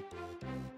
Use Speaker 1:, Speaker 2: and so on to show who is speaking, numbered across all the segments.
Speaker 1: Thank you.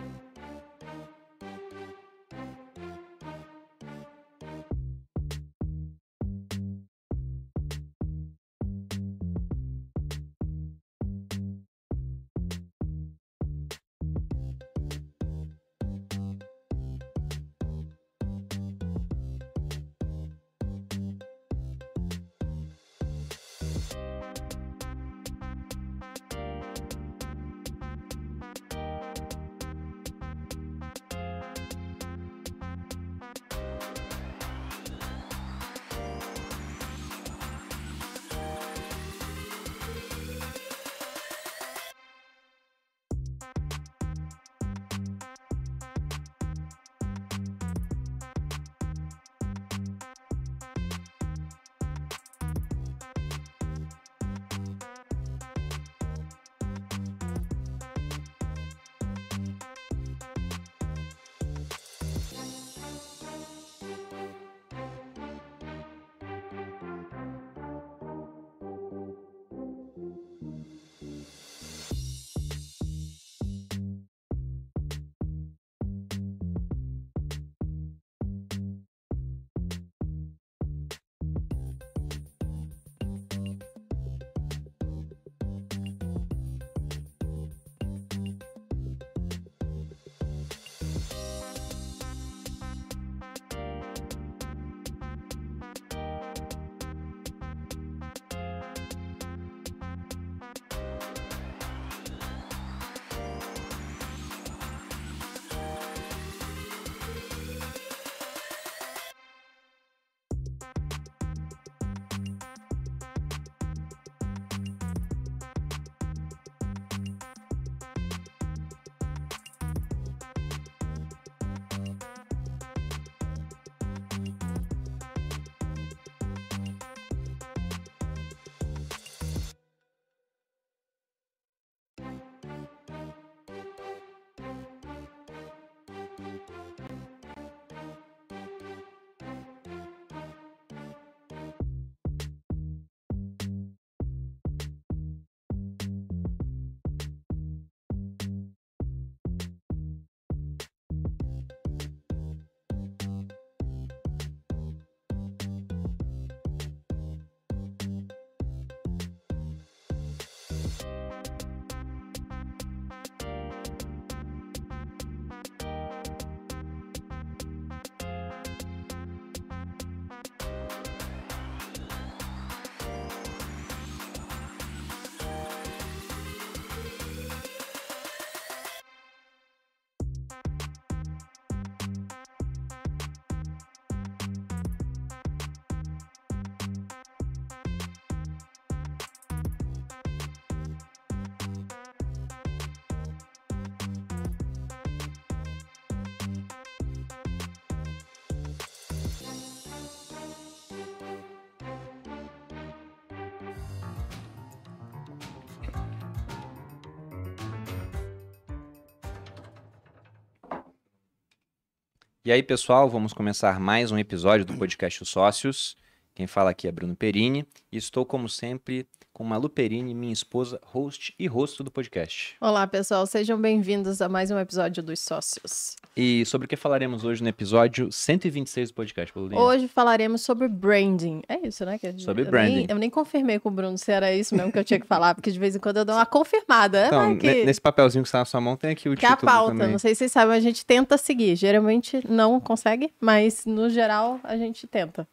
Speaker 1: E aí, pessoal, vamos começar mais um episódio do podcast Os Sócios. Quem fala aqui é Bruno Perini e estou, como sempre, com Malu Perini, minha esposa, host e rosto do podcast.
Speaker 2: Olá, pessoal, sejam bem-vindos a mais um episódio dos Sócios.
Speaker 1: E sobre o que falaremos hoje no episódio 126 do podcast, Paulinha? Hoje
Speaker 2: falaremos sobre branding. É isso, né? Que sobre eu branding. Nem, eu nem confirmei com o Bruno se era isso mesmo que eu tinha que falar, porque de vez em quando eu dou uma confirmada. É, então, né, que... nesse
Speaker 1: papelzinho que está na sua mão tem aqui o que é título. Que a pauta, também. não sei
Speaker 2: se vocês sabem, a gente tenta seguir. Geralmente não consegue, mas no geral a gente tenta.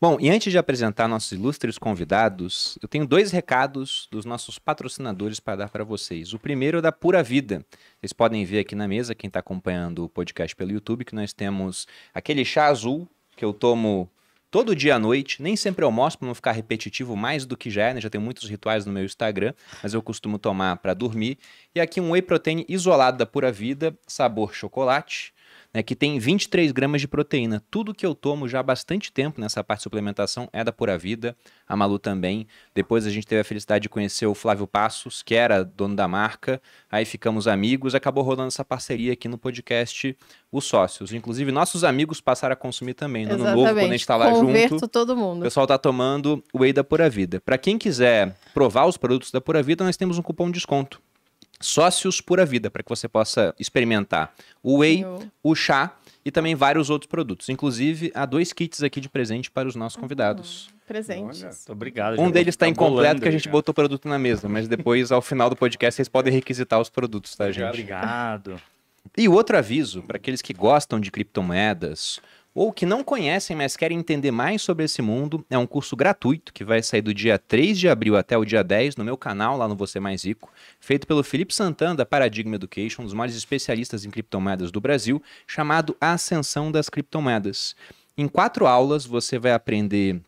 Speaker 1: Bom, e antes de apresentar nossos ilustres convidados, eu tenho dois recados dos nossos patrocinadores para dar para vocês. O primeiro é da Pura Vida. Vocês podem ver aqui na mesa, quem está acompanhando o podcast pelo YouTube, que nós temos aquele chá azul que eu tomo todo dia à noite. Nem sempre eu mostro para não ficar repetitivo mais do que já é, né? Já tem muitos rituais no meu Instagram, mas eu costumo tomar para dormir. E aqui um whey protein isolado da Pura Vida, sabor chocolate né, que tem 23 gramas de proteína. Tudo que eu tomo já há bastante tempo nessa parte de suplementação é da Pura Vida, a Malu também. Depois a gente teve a felicidade de conhecer o Flávio Passos, que era dono da marca, aí ficamos amigos, acabou rolando essa parceria aqui no podcast Os Sócios. Inclusive, nossos amigos passaram a consumir também, no Exatamente. ano novo, quando a gente está lá Converto junto. todo mundo. O pessoal tá tomando o Whey da Pura Vida. Para quem quiser provar os produtos da Pura Vida, nós temos um cupom de desconto sócios pura vida, para que você possa experimentar o whey, Eu... o chá e também vários outros produtos. Inclusive, há dois kits aqui de presente para os nossos convidados. Uhum.
Speaker 2: Presentes. Olha, obrigado.
Speaker 1: Um deles está tá incompleto que a gente obrigado. botou o produto na mesa, mas depois, ao final do podcast, vocês podem requisitar os produtos, tá, gente? Obrigado. E outro aviso para aqueles que gostam de criptomoedas ou que não conhecem, mas querem entender mais sobre esse mundo, é um curso gratuito que vai sair do dia 3 de abril até o dia 10 no meu canal, lá no Você Mais Rico, feito pelo Felipe Santana, da Paradigma Education, um dos maiores especialistas em criptomoedas do Brasil, chamado A Ascensão das Criptomoedas. Em quatro aulas você vai aprender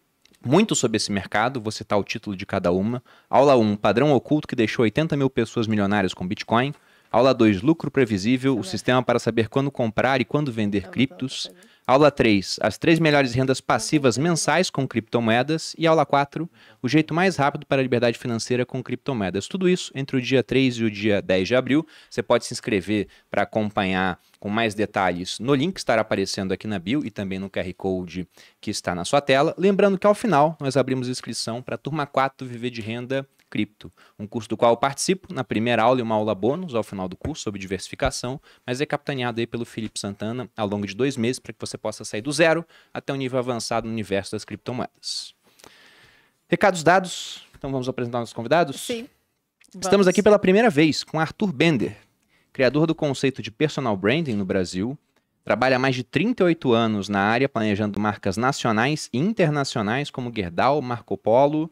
Speaker 1: muito sobre esse mercado, vou citar tá o título de cada uma. Aula 1, padrão oculto que deixou 80 mil pessoas milionárias com Bitcoin. Aula 2, lucro previsível, o é sistema para saber quando comprar e quando vender criptos. Aula 3, as três melhores rendas passivas mensais com criptomoedas. E aula 4, o jeito mais rápido para a liberdade financeira com criptomoedas. Tudo isso entre o dia 3 e o dia 10 de abril. Você pode se inscrever para acompanhar com mais detalhes no link que estará aparecendo aqui na bio e também no QR Code que está na sua tela. Lembrando que ao final nós abrimos inscrição para a turma 4 Viver de Renda cripto, um curso do qual eu participo na primeira aula e uma aula bônus ao final do curso sobre diversificação, mas é capitaneado aí pelo Felipe Santana ao longo de dois meses para que você possa sair do zero até um nível avançado no universo das criptomoedas. Recados dados, então vamos apresentar nossos convidados? Sim. Vamos. Estamos aqui pela primeira vez com Arthur Bender, criador do conceito de personal branding no Brasil, Trabalha há mais de 38 anos na área, planejando marcas nacionais e internacionais como Gerdau, Marco Polo,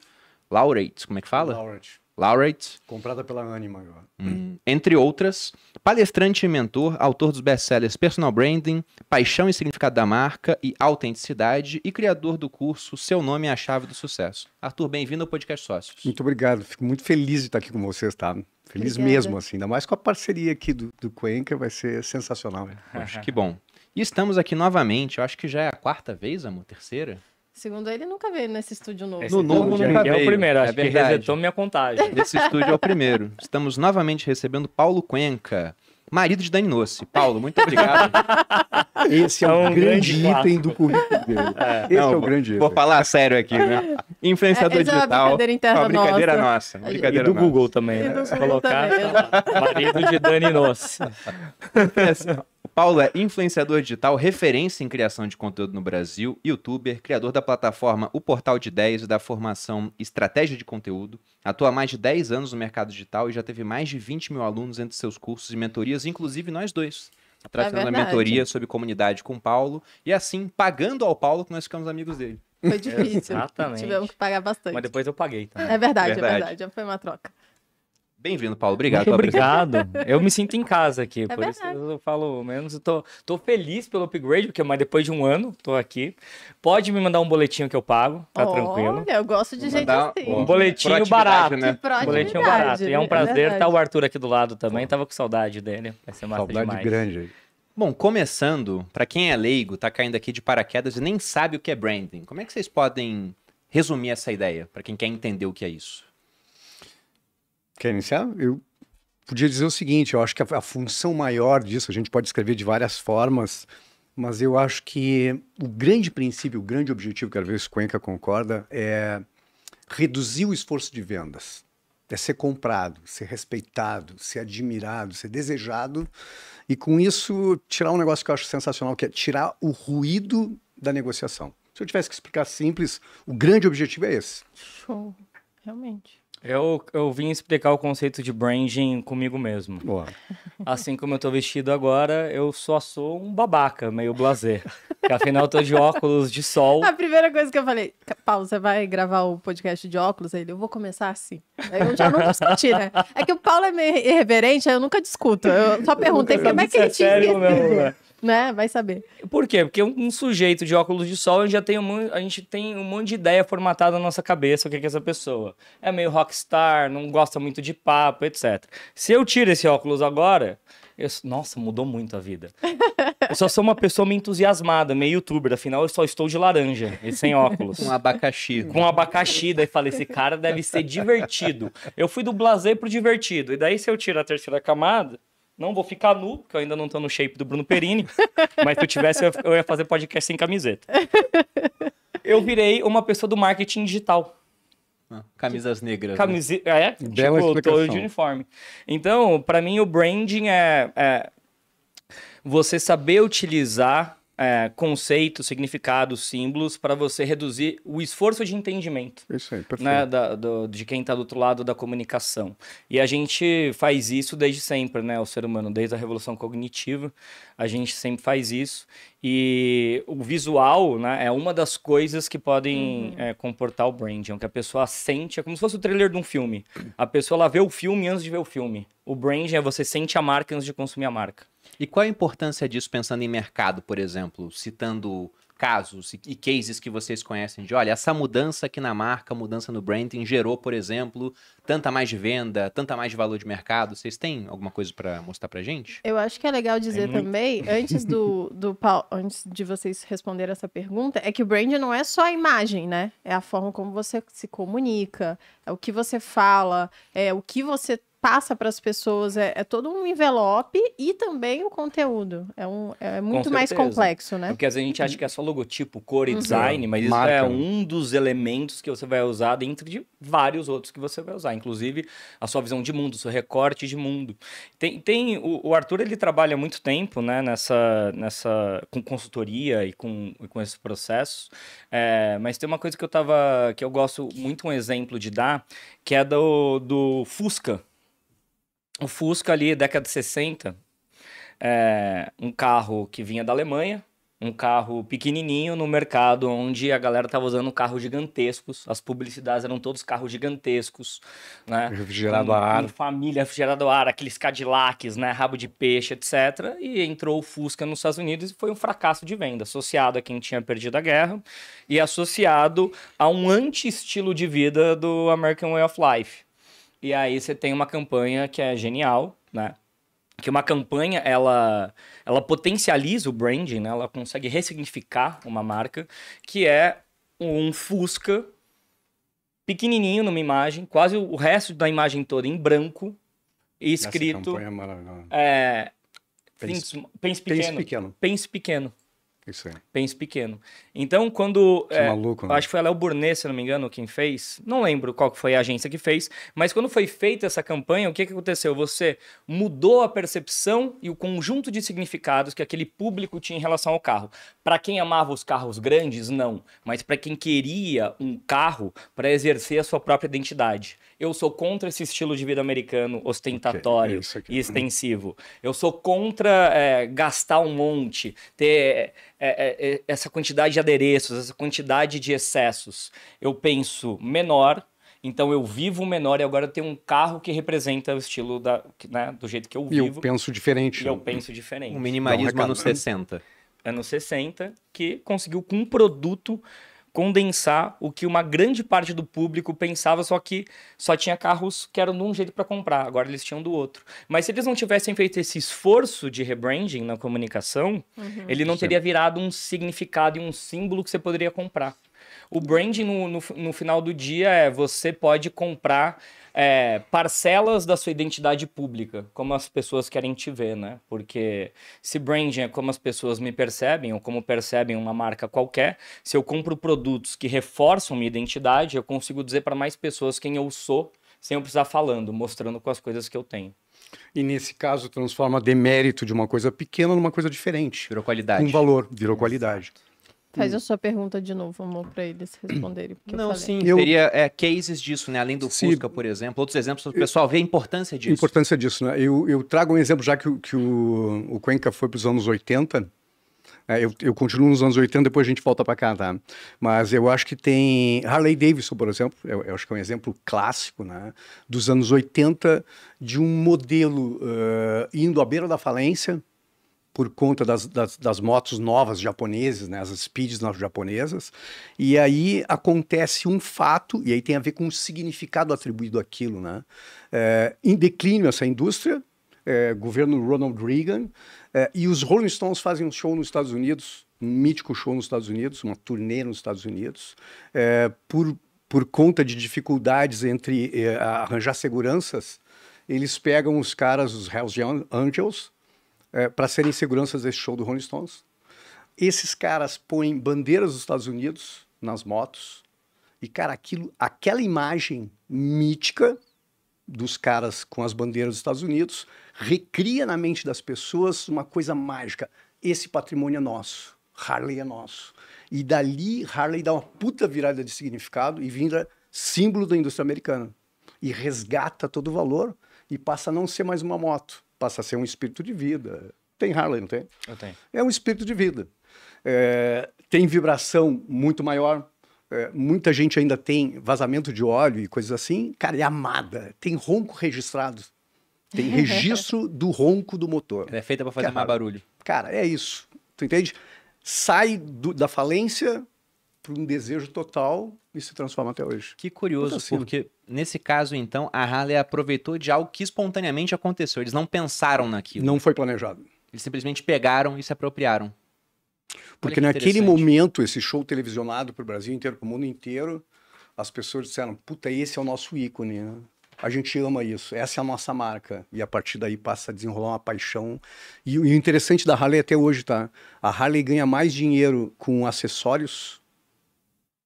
Speaker 1: laureates, como é que fala? Laureate. Laureate.
Speaker 3: Comprada pela Anima agora.
Speaker 1: Hum. Entre outras, palestrante e mentor, autor dos best-sellers Personal Branding, Paixão e Significado da Marca e Autenticidade e criador do curso Seu Nome é a Chave do Sucesso. Arthur, bem-vindo ao Podcast Sócios.
Speaker 3: Muito obrigado, fico muito feliz de estar aqui com vocês, tá? Feliz Obrigada. mesmo, assim, ainda mais com a parceria aqui do, do Cuenca, vai ser sensacional. Poxa, que bom. E estamos aqui
Speaker 1: novamente, eu acho que já é a quarta vez, amor, terceira?
Speaker 2: Segundo ele, nunca veio nesse estúdio novo. Esse no novo,
Speaker 1: já nunca é o primeiro, é acho é verdade. que resetou
Speaker 4: minha contagem.
Speaker 2: Esse estúdio é o
Speaker 1: primeiro. Estamos novamente recebendo Paulo Cuenca, marido de Dani Noce. Paulo, muito obrigado. Esse é, é um, um grande, grande item
Speaker 3: do currículo
Speaker 1: dele. É. Esse Não, é o grande vou, item. Vou falar sério aqui, né? Influenciador é, digital. É uma brincadeira interna uma brincadeira nossa. nossa. Brincadeira né? e do nossa. Google também, né? Se colocar,
Speaker 4: também,
Speaker 1: marido de Dani Noce. É assim, o Paulo é influenciador digital, referência em criação de conteúdo no Brasil, youtuber, criador da plataforma O Portal de Ideias e da formação Estratégia de Conteúdo. Atua há mais de 10 anos no mercado digital e já teve mais de 20 mil alunos entre seus cursos e mentorias, inclusive nós dois. É Tratando é a mentoria sobre comunidade com o Paulo e assim pagando ao Paulo que nós ficamos amigos dele. Foi difícil. Exatamente. Tivemos que
Speaker 2: pagar bastante. Mas depois eu paguei também. É verdade, é verdade. é verdade. Já foi uma troca.
Speaker 4: Bem-vindo, Paulo. Obrigado. Muito obrigado. Eu me sinto em casa aqui, é por verdade. isso eu falo menos. Eu tô, tô feliz pelo upgrade, porque mas depois de um ano tô aqui. Pode me mandar um boletinho que eu pago, tá Olha, tranquilo.
Speaker 2: eu gosto de gente assim. Um boletinho barato, né? Um boletinho barato. E é um é prazer. É tá o
Speaker 4: Arthur aqui do lado também. Tava com saudade dele. Vai ser massa saudade demais. grande. Bom, começando, para quem é leigo,
Speaker 1: tá caindo aqui de paraquedas e nem sabe o que é branding. Como é que vocês podem resumir essa ideia para quem quer entender o que é isso?
Speaker 3: Quer iniciar? Eu podia dizer o seguinte: eu acho que a, a função maior disso, a gente pode escrever de várias formas, mas eu acho que o grande princípio, o grande objetivo, que às vezes Cuenca concorda, é reduzir o esforço de vendas. É ser comprado, ser respeitado, ser admirado, ser desejado. E com isso, tirar um negócio que eu acho sensacional, que é tirar o
Speaker 4: ruído da negociação.
Speaker 3: Se eu tivesse que explicar simples, o grande objetivo é esse.
Speaker 5: Show, realmente.
Speaker 4: Eu, eu vim explicar o conceito de branding comigo mesmo. Boa. Assim como eu tô vestido agora, eu só sou um babaca, meio blazer.
Speaker 2: Porque afinal eu tô de óculos
Speaker 4: de sol. A
Speaker 2: primeira coisa que eu falei, Paulo, você vai gravar o podcast de óculos? Aí ele, eu vou começar assim. Aí eu já não discuti, né? É que o Paulo é meio irreverente, aí eu nunca discuto. Eu só perguntei como é que ele tira. É sério mesmo, né? né? Vai saber.
Speaker 4: Por quê? Porque um sujeito de óculos de sol, a gente já tem um, a gente tem um monte de ideia formatada na nossa cabeça o que é, é essa pessoa. É meio rockstar, não gosta muito de papo, etc. Se eu tiro esse óculos agora, eu, nossa, mudou muito a vida. Eu só sou uma pessoa meio entusiasmada, meio youtuber. Afinal, eu só estou de laranja e sem óculos. Com abacaxi. Com abacaxi. Daí falei, esse cara deve ser divertido. Eu fui do blazer pro divertido. E daí, se eu tiro a terceira camada, não vou ficar nu, porque eu ainda não tô no shape do Bruno Perini. mas se eu tivesse, eu ia fazer podcast sem camiseta. Eu virei uma pessoa do marketing digital. Ah, camisas negras. Camise... Né? É, Bela tipo, explicação. tô de uniforme. Então, para mim, o branding é, é você saber utilizar é, conceitos, significados, símbolos, para você reduzir o esforço de entendimento isso aí, né, perfeito. Né, da, do, de quem está do outro lado da comunicação. E a gente faz isso desde sempre, né, o ser humano, desde a revolução cognitiva, a gente sempre faz isso. E o visual né, é uma das coisas que podem uhum. é, comportar o branding, é que a pessoa sente, é como se fosse o trailer de um filme. A pessoa ela vê o filme antes de ver o filme. O branding é você sente a marca antes de consumir a marca. E qual a importância disso pensando em mercado, por exemplo,
Speaker 1: citando casos e cases que vocês conhecem de, olha, essa mudança aqui na marca, mudança no branding gerou, por exemplo, tanta mais de venda, tanta mais de valor de mercado. Vocês têm alguma coisa para mostrar para gente?
Speaker 2: Eu acho que é legal dizer é também, antes do, do antes de vocês responder essa pergunta, é que o branding não é só a imagem, né? É a forma como você se comunica, é o que você fala, é o que você passa para as pessoas é, é, todo um envelope e também o conteúdo. É, um, é muito mais complexo, né? É porque às
Speaker 4: vezes a gente acha que é só logotipo, cor e uhum. design, mas isso é um dos elementos que você vai usar dentro de vários outros que você vai usar. Inclusive, a sua visão de mundo, seu recorte de mundo. Tem, tem o, o Arthur, ele trabalha muito tempo né, nessa, nessa, com consultoria e com, e com esses processos, é, mas tem uma coisa que eu tava, que eu gosto muito um exemplo de dar, que é do, do Fusca, o Fusca ali, década de 60, é um carro que vinha da Alemanha, um carro pequenininho no mercado onde a galera estava usando carros gigantescos, as publicidades eram todos carros gigantescos, né? Refrigerado a ar. família, refrigerado a ar, aqueles Cadillacs, né? Rabo de peixe, etc. E entrou o Fusca nos Estados Unidos e foi um fracasso de venda, associado a quem tinha perdido a guerra e associado a um anti-estilo de vida do American Way of Life. E aí você tem uma campanha que é genial, né? Que uma campanha, ela, ela potencializa o branding, né? Ela consegue ressignificar uma marca, que é um Fusca pequenininho numa imagem, quase o resto da imagem toda em branco, e escrito... Essa campanha é maravilhosa. É, pense, pense, pequeno. Pense pequeno. Pense pequeno. Isso aí. Pense pequeno. Então, quando. Que é, maluco, né? Acho que foi a Léo Burnet, se não me engano, quem fez. Não lembro qual foi a agência que fez, mas quando foi feita essa campanha, o que, que aconteceu? Você mudou a percepção e o conjunto de significados que aquele público tinha em relação ao carro. Para quem amava os carros grandes, não. Mas para quem queria um carro para exercer a sua própria identidade. Eu sou contra esse estilo de vida americano ostentatório okay, é e extensivo. Eu sou contra é, gastar um monte, ter é, é, é essa quantidade de adereços, essa quantidade de excessos, eu penso menor, então eu vivo menor e agora eu tenho um carro que representa o estilo da, né, do jeito que eu vivo. E eu penso diferente. E eu penso diferente. O minimalismo então, anos 60. Anos 60, que conseguiu com um produto condensar o que uma grande parte do público pensava, só que só tinha carros que eram de um jeito para comprar, agora eles tinham do outro. Mas se eles não tivessem feito esse esforço de rebranding na comunicação, uhum. ele não teria virado um significado e um símbolo que você poderia comprar. O branding no, no, no final do dia é você pode comprar é, parcelas da sua identidade pública, como as pessoas querem te ver, né? Porque se branding é como as pessoas me percebem ou como percebem uma marca qualquer, se eu compro produtos que reforçam minha identidade, eu consigo dizer para mais pessoas quem eu sou sem eu precisar falando, mostrando com as coisas que eu tenho. E nesse
Speaker 3: caso, transforma demérito de uma coisa pequena numa coisa diferente. Virou qualidade. Um valor, virou qualidade.
Speaker 2: Faz a hum. sua pergunta de novo, amor, para eles responderem. Não, eu sim. Eu... Teria
Speaker 3: é,
Speaker 1: cases disso, né? Além do sim. Fusca, por exemplo. Outros exemplos, o pessoal vê a importância disso.
Speaker 3: Importância disso, né? Eu, eu trago um exemplo, já que, que o, o Cuenca foi para os anos 80. É, eu, eu, continuo nos anos 80, depois a gente volta para cá, tá? Mas eu acho que tem Harley Davidson, por exemplo, eu, eu acho que é um exemplo clássico, né? Dos anos 80, de um modelo uh, indo à beira da falência, por conta das, das, das, motos novas japonesas, né, as speeds novas japonesas. E aí acontece um fato, e aí tem a ver com o significado atribuído àquilo. Né? É, em declínio essa indústria, é, governo Ronald Reagan, é, e os Rolling Stones fazem um show nos Estados Unidos, um mítico show nos Estados Unidos, uma turnê nos Estados Unidos, é, por, por conta de dificuldades entre é, arranjar seguranças, eles pegam os caras, os Hells Angels, é, para serem seguranças desse show do Rolling Stones. Esses caras põem bandeiras dos Estados Unidos nas motos. E, cara, aquilo, aquela imagem mítica dos caras com as bandeiras dos Estados Unidos recria na mente das pessoas uma coisa mágica. Esse patrimônio é nosso. Harley é nosso. E dali, Harley dá uma puta virada de significado e vira símbolo da indústria americana. E resgata todo o valor e passa a não ser mais uma moto passa a ser um espírito de vida. Tem Harley, não tem? Eu tenho. É um espírito de vida. É, tem vibração muito maior. É, muita gente ainda tem vazamento de óleo e coisas assim. Cara, é amada. Tem ronco registrado. Tem registro do ronco do motor. Ela é feita para fazer cara, mais barulho. Cara, é isso. Tu entende? Sai do, da falência para um desejo total e se transforma até hoje. Que curioso, assim,
Speaker 1: porque Nesse caso, então, a Harley aproveitou de algo que espontaneamente aconteceu. Eles não pensaram naquilo. Não foi planejado. Eles simplesmente pegaram e se apropriaram. Porque naquele
Speaker 3: momento, esse show televisionado para o Brasil inteiro, para o mundo inteiro, as pessoas disseram: puta, esse é o nosso ícone, né? A gente ama isso, essa é a nossa marca. E a partir daí passa a desenrolar uma paixão. E, e o interessante da Harley até hoje, tá? A Harley ganha mais dinheiro com acessórios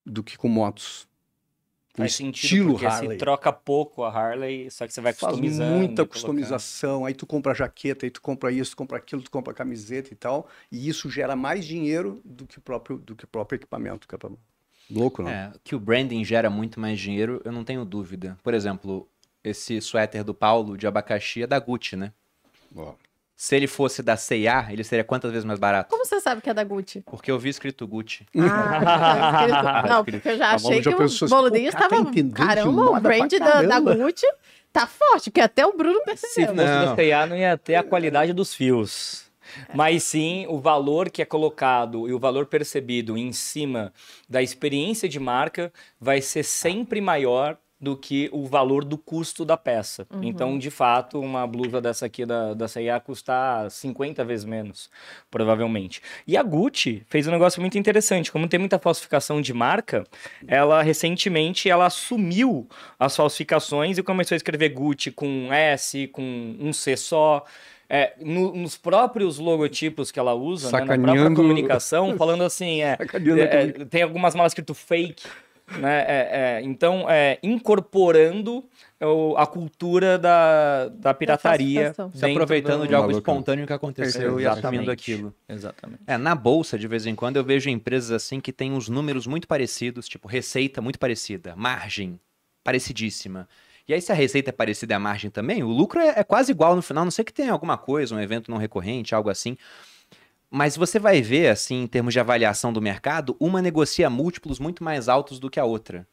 Speaker 3: do que com motos o Faz sentido, estilo porque assim, Harley. Você
Speaker 4: troca pouco a Harley, só que você vai Faz muita customização,
Speaker 3: colocando. aí tu compra jaqueta, aí tu compra isso, tu compra aquilo, tu compra camiseta e tal. E isso gera mais dinheiro do que o próprio, do que o próprio equipamento. Que é
Speaker 1: Louco, não? É, que o branding gera muito mais dinheiro, eu não tenho dúvida. Por exemplo, esse suéter do Paulo de abacaxi é da Gucci, né? Boa. Se ele fosse da C&A, ele seria quantas vezes mais barato?
Speaker 2: Como você sabe que é da Gucci?
Speaker 1: Porque eu vi escrito Gucci. Ah, ah Não, porque eu já tá achei já que o tipo, Boludinho estava... Tá caramba, o brand da, da
Speaker 2: Gucci tá forte, porque até o Bruno percebeu. Se fosse da
Speaker 4: C&A, não ia ter a qualidade dos fios. É. Mas sim, o valor que é colocado e o valor percebido em cima da experiência de marca vai ser sempre maior do que o valor do custo da peça. Uhum. Então, de fato, uma blusa dessa aqui da, da C&A custar 50 vezes menos, provavelmente. E a Gucci fez um negócio muito interessante. Como tem muita falsificação de marca, ela recentemente ela assumiu as falsificações e começou a escrever Gucci com S, com um C só. É, no, nos próprios logotipos que ela usa, né, na própria comunicação, falando assim, é, é tem algumas malas escrito fake, né? É, é, então, é, incorporando a cultura da, da pirataria. Se aproveitando do... de algo Maluca. espontâneo que aconteceu Exatamente. e assumindo
Speaker 1: aquilo. Exatamente. É, na bolsa, de vez em quando, eu vejo empresas assim que têm uns números muito parecidos, tipo receita muito parecida, margem parecidíssima. E aí, se a receita é parecida a margem também, o lucro é, é quase igual no final, não sei que tenha alguma coisa, um evento não recorrente, algo assim. Mas você vai ver, assim, em termos de avaliação do mercado, uma negocia múltiplos muito mais altos do que a outra.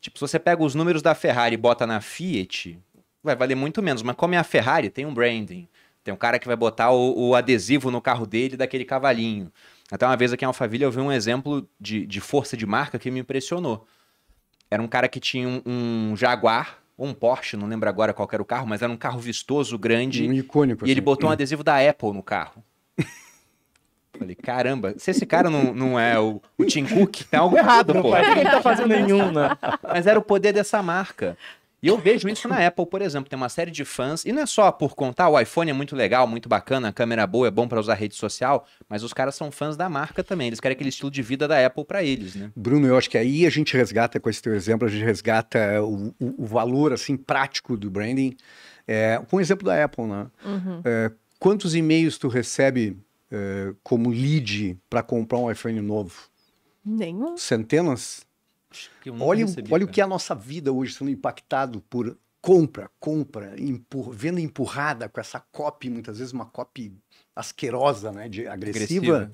Speaker 1: Tipo, se você pega os números da Ferrari e bota na Fiat, vai valer muito menos. Mas como é a Ferrari, tem um branding. Tem um cara que vai botar o, o adesivo no carro dele daquele cavalinho. Até uma vez aqui em Alphaville eu vi um exemplo de, de força de marca que me impressionou. Era um cara que tinha um, um Jaguar ou um Porsche, não lembro agora qual era o carro, mas era um carro vistoso, grande. Um icônico. E assim. ele botou um uhum. adesivo da Apple no carro. Falei, caramba, se esse cara não, não é o, o Tim Cook, tem tá algo errado, não pô. Ele tá fazendo nenhum, né? Mas era o poder dessa marca. E eu vejo isso na Apple, por exemplo, tem uma série de fãs, e não é só por contar, o iPhone é muito legal, muito bacana, a câmera boa, é bom para usar rede social, mas os caras são fãs da marca também, eles querem aquele estilo de vida da Apple para eles, né?
Speaker 3: Bruno, eu acho que aí a gente resgata, com esse teu exemplo, a gente resgata o, o, o valor, assim, prático do branding, é, com o exemplo da Apple, né? Uhum. É, quantos e-mails tu recebe é, como lead para comprar um iPhone novo? Nenhum. Centenas? Olha, recebi, olha o que é a nossa vida hoje sendo impactado por compra, compra, empur, venda empurrada com essa copy, muitas vezes uma copy asquerosa, né, de agressiva. agressiva.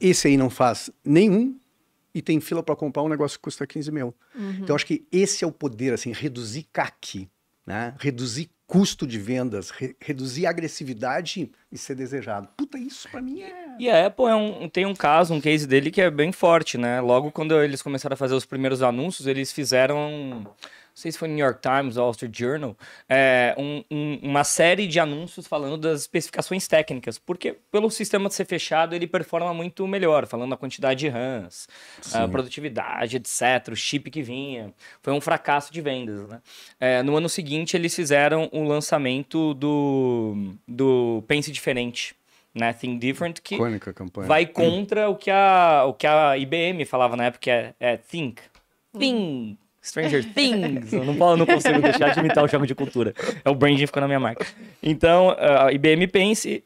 Speaker 3: Esse aí não faz nenhum e tem fila para comprar um negócio que custa 15 mil. Uhum. Então acho que esse é o poder, assim, reduzir CAC né? reduzir custo de vendas, re reduzir agressividade e ser desejado. Puta, isso para mim é.
Speaker 4: E a Apple é um, tem um caso, um case dele que é bem forte, né? Logo quando eles começaram a fazer os primeiros anúncios, eles fizeram sei se foi New York Times ou Wall Street Journal, é, um, um, uma série de anúncios falando das especificações técnicas, porque pelo sistema de ser fechado ele performa muito melhor, falando da quantidade de RAMs, a é, produtividade, etc., o chip que vinha. Foi um fracasso de vendas, né? É, no ano seguinte eles fizeram o um lançamento do, do Pense Diferente. Nothing Different, que vai contra o que, a, o que a IBM falava na época, que é, é Think. Think. Stranger Things. Eu não, não consigo deixar de imitar o jogo de cultura. É o branding ficou na minha marca. Então, uh, IBM Pense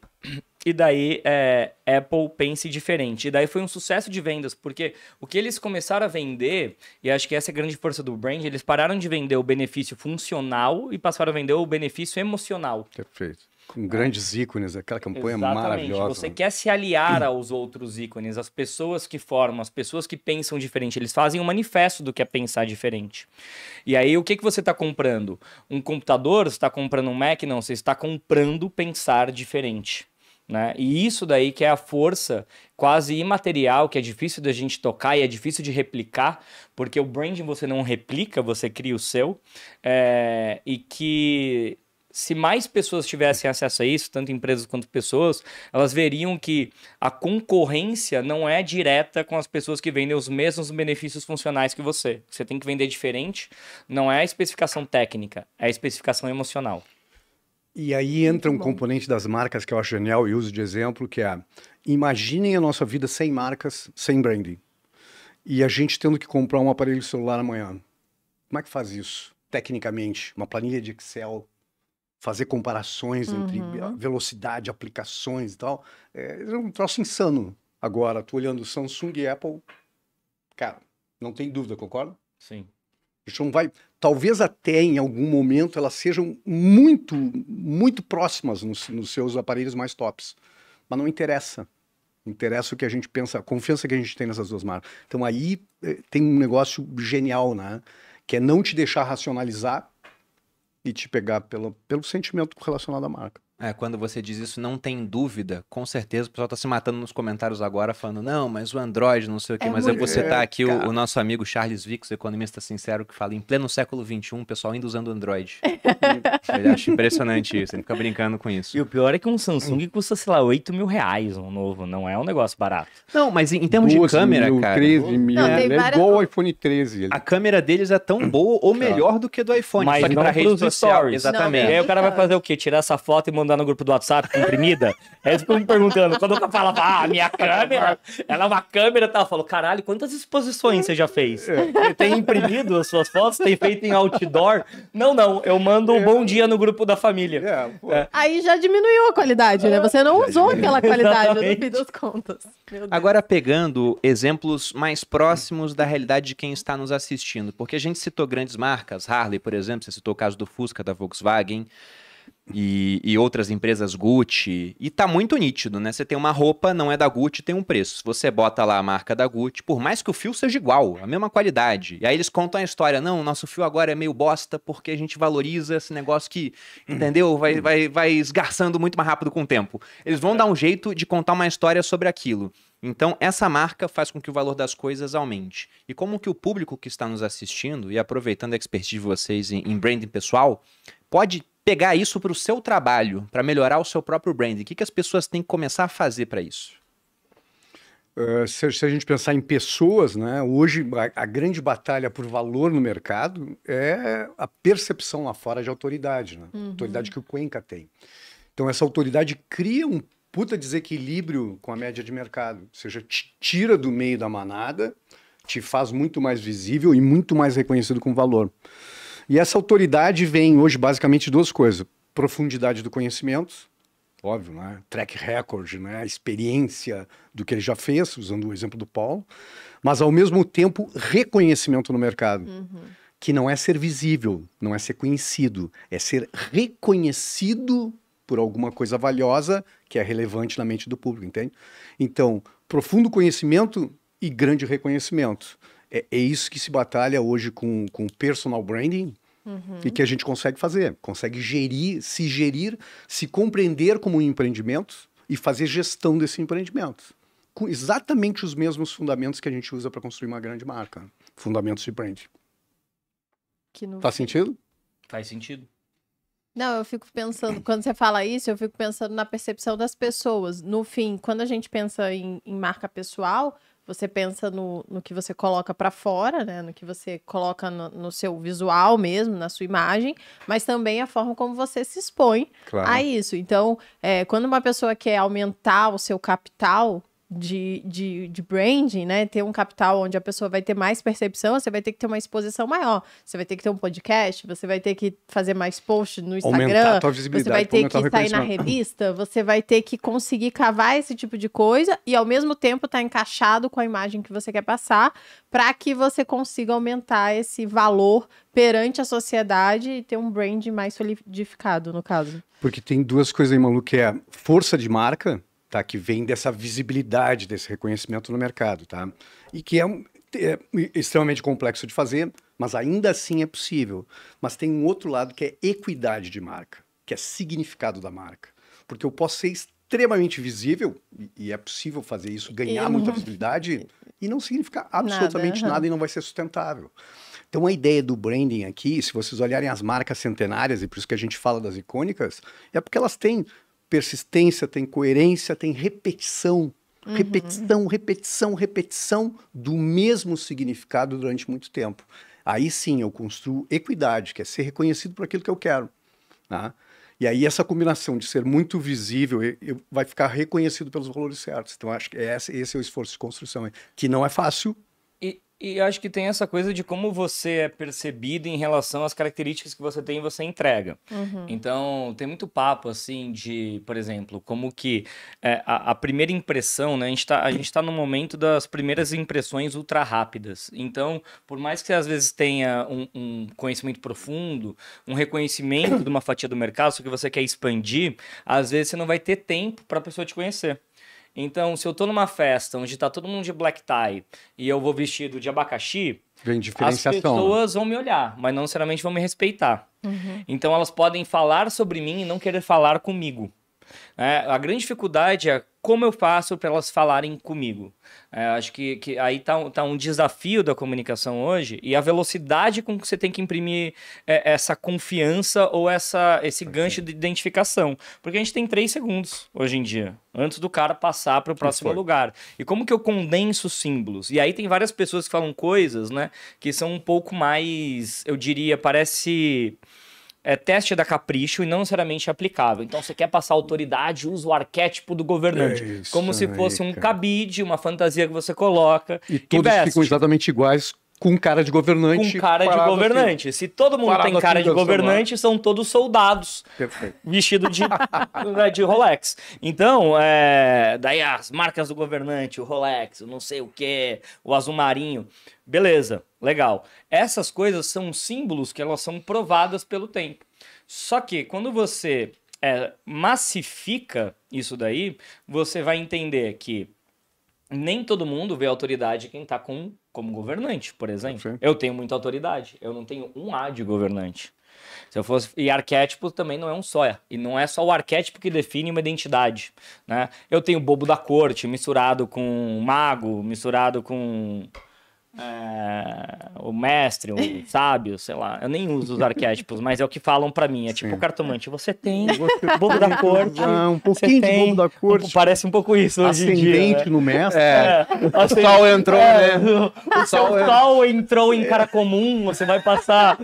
Speaker 4: e daí é, Apple Pense diferente. E daí foi um sucesso de vendas, porque o que eles começaram a vender, e acho que essa é a grande força do brand, eles pararam de vender o benefício funcional e passaram a vender o benefício emocional. Perfeito
Speaker 3: com grandes ícones, aquela campanha Exatamente. maravilhosa. Você né?
Speaker 4: quer se aliar aos outros ícones, as pessoas que formam, as pessoas que pensam diferente. Eles fazem um manifesto do que é pensar diferente. E aí, o que, que você está comprando? Um computador? Você está comprando um Mac? Não, você está comprando pensar diferente. Né? E isso daí que é a força quase imaterial, que é difícil da gente tocar e é difícil de replicar, porque o branding você não replica, você cria o seu, é... e que se mais pessoas tivessem acesso a isso, tanto empresas quanto pessoas, elas veriam que a concorrência não é direta com as pessoas que vendem os mesmos benefícios funcionais que você. Você tem que vender diferente, não é a especificação técnica, é a especificação emocional.
Speaker 3: E aí entra um componente das marcas que eu acho genial e uso de exemplo, que é imaginem a nossa vida sem marcas, sem branding. E a gente tendo que comprar um aparelho celular amanhã. Como é que faz isso? Tecnicamente, uma planilha de Excel fazer comparações uhum. entre velocidade, aplicações e tal. É, é, um troço insano. Agora, tu olhando Samsung e Apple, cara, não tem dúvida, concorda? Sim. A gente não vai. Talvez até em algum momento elas sejam muito, muito próximas nos, nos seus aparelhos mais tops. Mas não interessa. Interessa o que a gente pensa, a confiança que a gente tem nessas duas marcas. Então aí eh, tem um negócio genial, né? Que é não te deixar racionalizar e te pegar pelo pelo sentimento relacionado à marca. É, quando você
Speaker 1: diz isso, não tem dúvida, com certeza o pessoal está se matando nos comentários agora, falando, não, mas o Android, não sei o quê, é mas eu vou é, citar aqui o, o, nosso amigo Charles Vicks, economista sincero, que fala, em pleno século XXI, o pessoal ainda usando Android. ele acha impressionante isso, ele fica brincando com isso. E o pior é que um
Speaker 4: Samsung hum. custa, sei lá, 8 mil reais um novo, não é um negócio barato.
Speaker 1: Não, mas em, em termos de câmera, mil, cara... 13 mil, não, é, né? várias... igual
Speaker 4: o iPhone 13. A câmera deles é tão boa ou melhor do que do iPhone, mas só que pra rede social. Stories. Exatamente. Não, e aí o cara vai então. fazer o quê? Tirar essa foto e mandar no grupo do WhatsApp comprimida. Aí eles ficam me perguntando. Quando eu falava, ah, minha câmera, ela é uma câmera e tal. Eu falo, caralho, quantas exposições você já fez? É. Você tem imprimido as suas fotos? Tem feito em outdoor? Não, não. Eu mando um bom dia no grupo da família. É, é.
Speaker 2: Aí já diminuiu a qualidade, né? Você não usou aquela qualidade no fim das contas.
Speaker 1: Agora, pegando exemplos mais próximos da realidade de quem está nos assistindo, porque a gente citou grandes marcas, Harley, por exemplo, você citou o caso do Fusca, da Volkswagen e, e, outras empresas Gucci. E tá muito nítido, né? Você tem uma roupa, não é da Gucci, tem um preço. Você bota lá a marca da Gucci, por mais que o fio seja igual, a mesma qualidade. E aí eles contam a história: não, nosso fio agora é meio bosta porque a gente valoriza esse negócio que, entendeu? Vai, vai, vai esgarçando muito mais rápido com o tempo. Eles vão dar um jeito de contar uma história sobre aquilo. Então, essa marca faz com que o valor das coisas aumente. E como que o público que está nos assistindo e aproveitando a expertise de vocês em, em branding pessoal pode pegar isso para o seu trabalho, para melhorar o seu próprio
Speaker 3: branding? O que, que as pessoas têm que começar a fazer para isso? Uh, se, se, a gente pensar em pessoas, né, hoje a, a, grande batalha por valor no mercado é a percepção lá fora de autoridade, né? uhum. autoridade que o Cuenca tem. Então, essa autoridade cria um puta desequilíbrio com a média de mercado, ou seja, te tira do meio da manada, te faz muito mais visível e muito mais reconhecido com valor. E essa autoridade vem hoje basicamente de duas coisas: profundidade do conhecimento, óbvio, né? track record, né? experiência do que ele já fez, usando o exemplo do Paulo, mas ao mesmo tempo reconhecimento no mercado. Uhum. Que não é ser visível, não é ser conhecido, é ser reconhecido por alguma coisa valiosa que é relevante na mente do público, entende? Então, profundo conhecimento e grande reconhecimento. É, é isso que se batalha hoje com, com personal branding,
Speaker 5: Uhum. E que a
Speaker 3: gente consegue fazer, consegue gerir, se gerir, se compreender como um empreendimento e fazer gestão desse empreendimento. Com exatamente os mesmos fundamentos que a gente usa para construir uma grande marca. Fundamentos de brand.
Speaker 2: Que não... Faz sentido? Faz sentido. Não, eu fico pensando, quando você fala isso, eu fico pensando na percepção das pessoas. No fim, quando a gente pensa em, em marca pessoal, você pensa no, no que você coloca para fora, né? No que você coloca no, no, seu visual mesmo, na sua imagem, mas também a forma como você se expõe claro. a isso. Então, é, quando uma pessoa quer aumentar o seu capital, de, de, de branding, né? Ter um capital onde a pessoa vai ter mais percepção, você vai ter que ter uma exposição maior. Você vai ter que ter um podcast, você vai ter que fazer mais posts no Instagram, você vai ter que sair na revista, você vai ter que conseguir cavar esse tipo de coisa e ao mesmo tempo estar tá encaixado com a imagem que você quer passar para que você consiga aumentar esse valor perante a sociedade e ter um brand mais solidificado, no caso.
Speaker 3: Porque tem duas coisas aí, Malu, que é força de marca, tá? que vem dessa visibilidade, desse reconhecimento no mercado. Tá? E que é, um, é extremamente complexo de fazer, mas ainda assim é possível. Mas tem um outro lado que é equidade de marca, que é significado da marca. Porque eu posso ser extremamente visível, e, é possível fazer isso, ganhar muita visibilidade, e não significa absolutamente nada, uhum. nada, e não vai ser sustentável. Então, a ideia do branding aqui, se vocês olharem as marcas centenárias, e por isso que a gente fala das icônicas, é porque elas têm persistência, tem coerência, tem repetição. Uhum. Repetição, repetição, repetição do mesmo significado durante muito tempo. Aí sim eu construo equidade, que é ser reconhecido por aquilo que eu quero. Né? E aí essa combinação de ser muito visível eu, eu, vai ficar reconhecido pelos valores certos. Então acho que é esse, esse é o esforço de construção, que não é fácil,
Speaker 4: e acho que tem essa coisa de como você é percebido em relação às características que você tem e você entrega. Uhum. Então, tem muito papo, assim, de, por exemplo, como que é, a, a, primeira impressão, né? A gente, está tá no momento das primeiras impressões ultra rápidas. Então, por mais que você, às vezes tenha um, um conhecimento profundo, um reconhecimento de uma fatia do mercado, só que você quer expandir, às vezes você não vai ter tempo para a pessoa te conhecer. Então, se eu tô numa festa onde tá todo mundo de black tie e eu vou vestido de abacaxi, Vem as pessoas vão me olhar, mas não necessariamente vão me respeitar. Uhum. Então, elas podem falar sobre mim e não querer falar comigo. É, a grande dificuldade é como eu faço para elas falarem comigo. É, acho que, que aí está tá um desafio da comunicação hoje e a velocidade com que você tem que imprimir é, essa confiança ou essa, esse gancho de identificação. Porque a gente tem três segundos hoje em dia, antes do cara passar para o próximo lugar. E como que eu condenso símbolos? E aí tem várias pessoas que falam coisas né, que são um pouco mais, eu diria, parece é, teste da capricho e não necessariamente aplicável. Então, você quer passar autoridade, usa o arquétipo do governante. É isso, como se fosse aí, um cabide, uma fantasia que você coloca. E todos e ficam
Speaker 3: exatamente iguais com cara de governante. Com cara de governante. Assim. Se todo mundo tem cara de governante,
Speaker 4: são todos soldados Perfeito. vestido de, né, de Rolex. Então, é, daí as marcas do governante, o Rolex, o não sei o que, o azul marinho. Beleza, legal. Essas coisas são símbolos que elas são provadas pelo tempo. Só que quando você é, massifica isso daí, você vai entender que nem todo mundo vê autoridade quem está com como governante, por exemplo. Sim. Eu tenho muita autoridade, eu não tenho um A de governante. Se eu fosse e arquétipo também não é um só, é, e não é só o arquétipo que define uma identidade, né? Eu tenho bobo da corte misturado com mago, misturado com é, o mestre, o sábio, sei lá. Eu nem uso os arquétipos, mas é o que falam para mim. É Sim. tipo o cartomante. Você tem bobo da corte. Ah, um pouquinho de bobo da corte. Um, parece um pouco isso hoje em dia. Ascendente né? no mestre. É. é. Assim, o sol entrou, é, né? O, o sol, sol entrou em cara comum. Você vai passar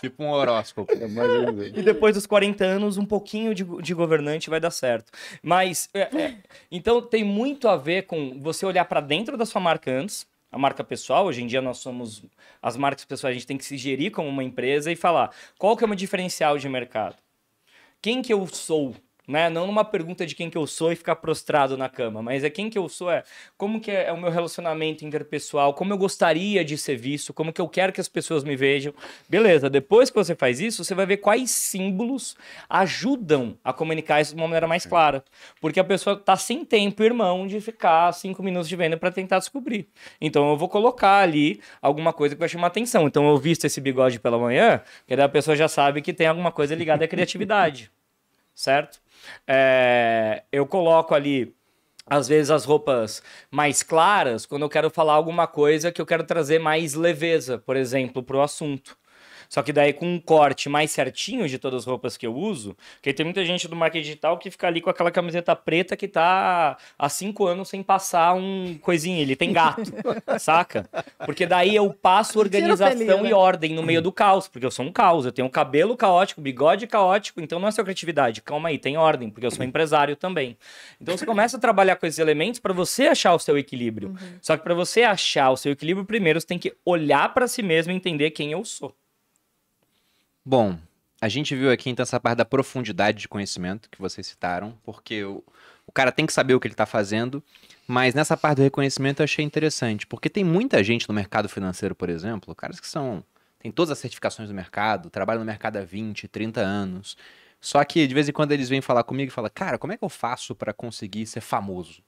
Speaker 1: Tipo um horóscopo. É e depois
Speaker 4: dos 40 anos, um pouquinho de, de governante vai dar certo. Mas, é, é, então tem muito a ver com você olhar para dentro da sua marca antes, a marca pessoal. Hoje em dia nós somos as marcas pessoais, a gente tem que se gerir como uma empresa e falar qual que é o meu diferencial de mercado. Quem que eu sou? né? Não numa pergunta de quem que eu sou e ficar prostrado na cama, mas é quem que eu sou, é como que é, é o meu relacionamento interpessoal, como eu gostaria de ser visto, como que eu quero que as pessoas me vejam. Beleza, depois que você faz isso, você vai ver quais símbolos ajudam a comunicar isso de uma maneira mais clara. Porque a pessoa tá sem tempo, irmão, de ficar cinco minutos de venda para tentar descobrir. Então eu vou colocar ali alguma coisa que vai chamar atenção. Então eu visto esse bigode pela manhã, que daí a pessoa já sabe que tem alguma coisa ligada à criatividade. certo? É, eu coloco ali às vezes as roupas mais claras quando eu quero falar alguma coisa que eu quero trazer mais leveza, por exemplo, para o assunto. Só que daí com um corte mais certinho de todas as roupas que eu uso, porque tem muita gente do marketing digital que fica ali com aquela camiseta preta que tá há cinco anos sem passar um coisinha, ele tem gato, saca? Porque daí eu passo organização né? e ordem no meio do caos, porque eu sou um caos, eu tenho cabelo caótico, bigode caótico, então não é só criatividade, calma aí, tem ordem, porque eu sou empresário também. Então você começa a trabalhar com esses elementos para você achar o seu equilíbrio. Uhum. Só que para você achar o seu equilíbrio, primeiro você tem que olhar para si mesmo e entender quem eu sou.
Speaker 1: Bom, a gente viu aqui então essa parte da profundidade de conhecimento que vocês citaram, porque o, o cara tem que saber o que ele está fazendo, mas nessa parte do reconhecimento eu achei interessante, porque tem muita gente no mercado financeiro, por exemplo, caras que são. têm todas as certificações do mercado, trabalham no mercado há 20, 30 anos. Só que de vez em quando eles vêm falar comigo e falam, cara, como é que eu faço para conseguir ser famoso?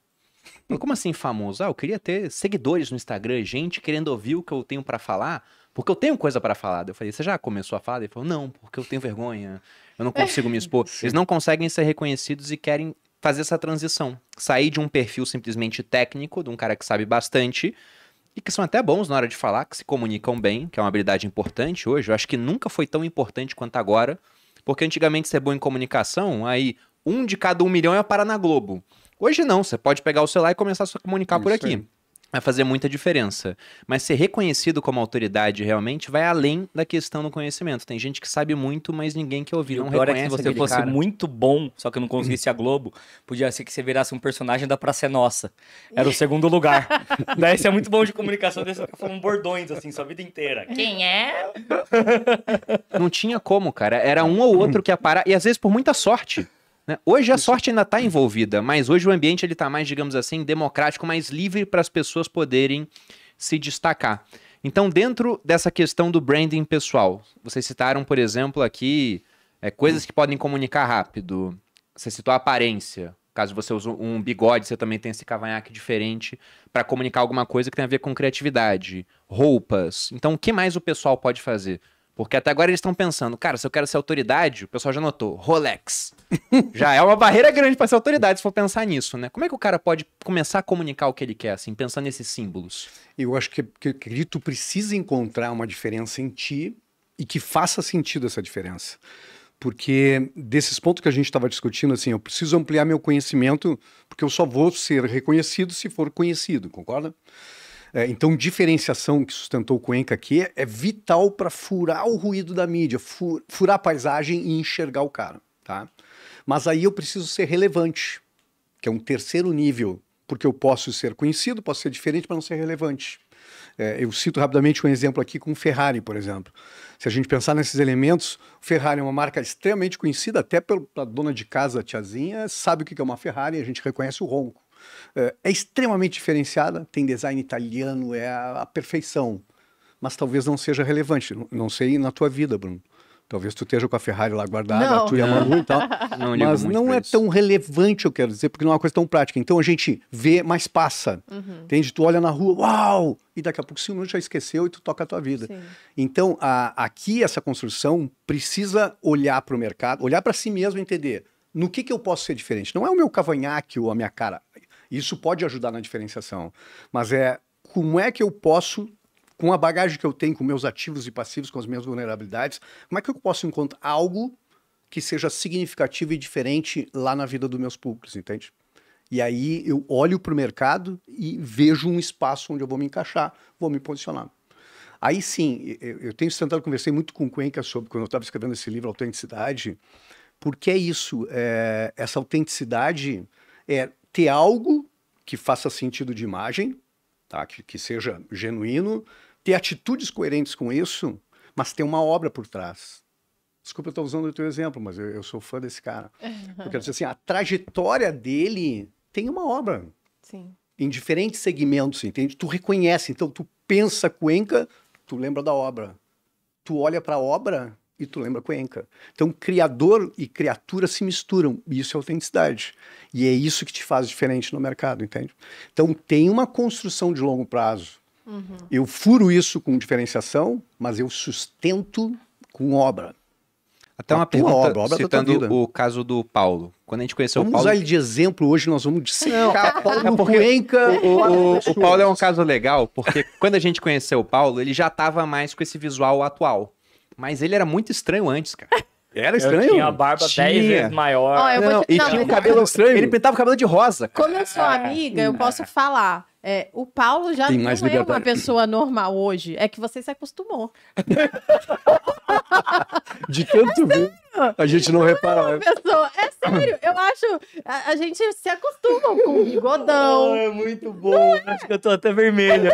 Speaker 1: Como assim famoso? Ah, eu queria ter seguidores no Instagram, gente querendo ouvir o que eu tenho para falar porque eu tenho coisa para falar. Eu falei, você já começou a falar? Ele falou, não, porque eu tenho vergonha. Eu não é, consigo me expor. Eles não conseguem ser reconhecidos e querem fazer essa transição. Sair de um perfil simplesmente técnico, de um cara que sabe bastante e que são até bons na hora de falar, que se comunicam bem, que é uma habilidade importante hoje. Eu acho que nunca foi tão importante quanto agora, porque antigamente ser é bom em comunicação, aí um de cada um milhão ia parar na Globo. Hoje não, você pode pegar o celular e começar a se comunicar Isso por aqui. Aí vai fazer muita diferença. Mas ser reconhecido como autoridade realmente vai além da questão do conhecimento. Tem gente que sabe muito, mas ninguém quer
Speaker 4: ouvir. não reconhece é que se você fosse cara. muito bom, só que não conseguisse a Globo, podia ser que você virasse um personagem da Praça é Nossa. Era o segundo lugar. Daí você é muito bom de comunicação, daí você fica falando bordões, assim, sua vida inteira. Quem é?
Speaker 1: não tinha como, cara. Era um ou outro que ia parar. E às vezes por muita sorte. Né? Hoje a Isso. sorte ainda está envolvida, mas hoje o ambiente ele está mais, digamos assim, democrático, mais livre para as pessoas poderem se destacar. Então, dentro dessa questão do branding pessoal, vocês citaram, por exemplo, aqui é, coisas que podem comunicar rápido. Você citou a aparência. Caso você use um bigode, você também tem esse cavanhaque diferente para comunicar alguma coisa que tem a ver com criatividade. Roupas. Então, o que mais o pessoal pode fazer? Porque até agora eles estão pensando, cara, se eu quero ser autoridade, o pessoal já notou, Rolex.
Speaker 5: já
Speaker 1: é uma barreira grande para ser autoridade se for pensar nisso, né? Como é que o cara pode começar a comunicar o que ele quer, assim, pensando nesses
Speaker 3: símbolos? Eu acho que, que precisa encontrar uma diferença em ti e que faça sentido essa diferença. Porque desses pontos que a gente estava discutindo, assim, eu preciso ampliar meu conhecimento, porque eu só vou ser reconhecido se for conhecido, concorda? É, então, diferenciação que sustentou o Cuenca aqui é vital para furar o ruído da mídia, fur, furar a paisagem e enxergar o cara, tá? Mas aí eu preciso ser relevante, que é um terceiro nível, porque eu posso ser conhecido, posso ser diferente, mas não ser relevante. É, eu cito rapidamente um exemplo aqui com o Ferrari, por exemplo. Se a gente pensar nesses elementos, o Ferrari é uma marca extremamente conhecida, até pela dona de casa, a tiazinha, sabe o que é uma Ferrari, a gente reconhece o ronco. É, é, extremamente diferenciada, tem design italiano, é a, a, perfeição. Mas talvez não seja relevante. Não, não sei na tua vida, Bruno. Talvez tu esteja com a Ferrari lá guardada, não. tu e a Manu e tal. Não mas não é isso. tão relevante, eu quero dizer, porque não é uma coisa tão prática. Então a gente vê, mas passa. Uhum. Entende? Tu olha na rua, uau! E daqui a pouco o minuto já esqueceu e tu toca a tua vida. Sim. Então a, aqui essa construção precisa olhar para o mercado, olhar para si mesmo e entender no que, que eu posso ser diferente. Não é o meu cavanhaque ou a minha cara. Isso pode ajudar na diferenciação. Mas é como é que eu posso com a bagagem que eu tenho, com meus ativos e passivos, com as minhas vulnerabilidades, como é que eu posso encontrar algo que seja significativo e diferente lá na vida dos meus públicos, entende? E aí eu olho para o mercado e vejo um espaço onde eu vou me encaixar, vou me posicionar. Aí sim, eu, tenho sentado, conversei muito com o Cuenca sobre, quando eu estava escrevendo esse livro, Autenticidade, porque é isso, é, essa autenticidade é ter algo que faça sentido de imagem, tá? que, que seja genuíno, ter atitudes coerentes com isso, mas ter uma obra por trás. Desculpa, eu estou usando o teu exemplo, mas eu, eu sou fã desse cara.
Speaker 2: eu quero dizer
Speaker 3: assim, a trajetória dele tem uma obra. Sim. Em diferentes segmentos, entende? Tu reconhece, então tu pensa Cuenca, tu lembra da obra. Tu olha para a obra, e tu lembra Cuenca. Então, criador e criatura se misturam, e isso é autenticidade. E é isso que te faz diferente no mercado, entende? Então, tem uma construção de longo prazo. Uhum. Eu furo isso com diferenciação, mas eu sustento com obra. Até uma pergunta, obra, obra citando o
Speaker 1: caso do Paulo. Quando a gente conheceu vamos o Paulo... Vamos usar ele
Speaker 3: de exemplo hoje, nós vamos dissecar é Paulo é porque Cuenca... O, o, o Paulo é
Speaker 1: um caso legal, porque quando a gente conheceu o Paulo, ele já estava mais com esse visual atual. Mas ele era muito estranho antes, cara. Era estranho. Eu tinha a barba tinha. 10 vezes maior. não, te... E tinha um cabelo estranho. Ele pintava o cabelo de rosa. Cara. Como eu sou ah, amiga, eu
Speaker 2: posso falar. É, o Paulo já Tem não é libertário. uma pessoa normal hoje. É que você se acostumou.
Speaker 3: de tanto ver. A gente não, reparou.
Speaker 2: repara. Não, né? é sério, eu acho. A, a, gente se acostuma com bigodão. Oh, é muito bom. É? Acho que eu tô até
Speaker 4: vermelha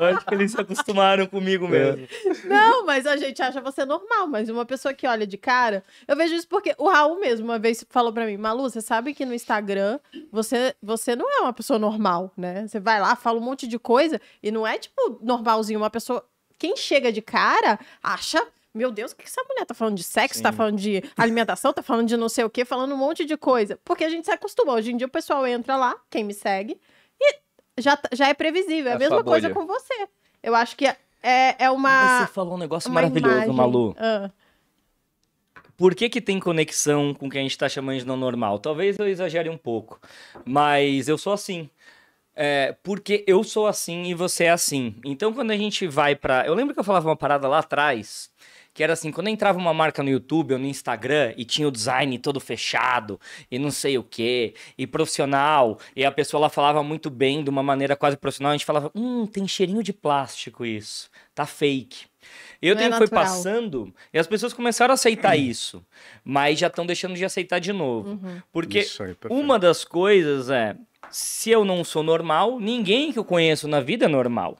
Speaker 4: Eu acho que eles se acostumaram comigo é. mesmo.
Speaker 2: Não, mas a gente acha você normal. Mas uma pessoa que olha de cara. Eu vejo isso porque o Raul mesmo uma vez falou pra mim: Malu, você sabe que no Instagram você, você não é uma pessoa normal, né? Você vai lá, fala um monte de coisa e não é tipo normalzinho. Uma pessoa. Quem chega de cara acha meu Deus, o que essa mulher tá falando de sexo, tá Sim. tá falando de alimentação, tá falando de não sei o que, falando um monte de coisa. Porque a gente se acostuma. Hoje em dia o pessoal entra lá, quem me segue, e já, tá, já é previsível. É a, mesma coisa com você. Eu acho que é, é, é uma. Você falou um negócio maravilhoso, imagem. Malu. Ah.
Speaker 4: Por que, que tem conexão com o que a gente tá chamando de não normal? Talvez eu exagere um pouco, mas eu sou assim. É, porque eu sou assim e você é assim. Então, quando a gente vai para, eu lembro que eu falava uma parada lá atrás que era assim, quando entrava uma marca no YouTube ou no Instagram e tinha o design todo fechado e não sei o que, e profissional, e a pessoa lá falava muito bem, de uma maneira quase profissional, a gente falava, hum, tem cheirinho de plástico isso, tá fake. E o é tempo foi passando e as pessoas começaram a aceitar isso, mas já estão deixando de aceitar de novo. Uhum. Porque aí, uma das coisas é, se eu não sou normal, ninguém que eu conheço na vida é normal.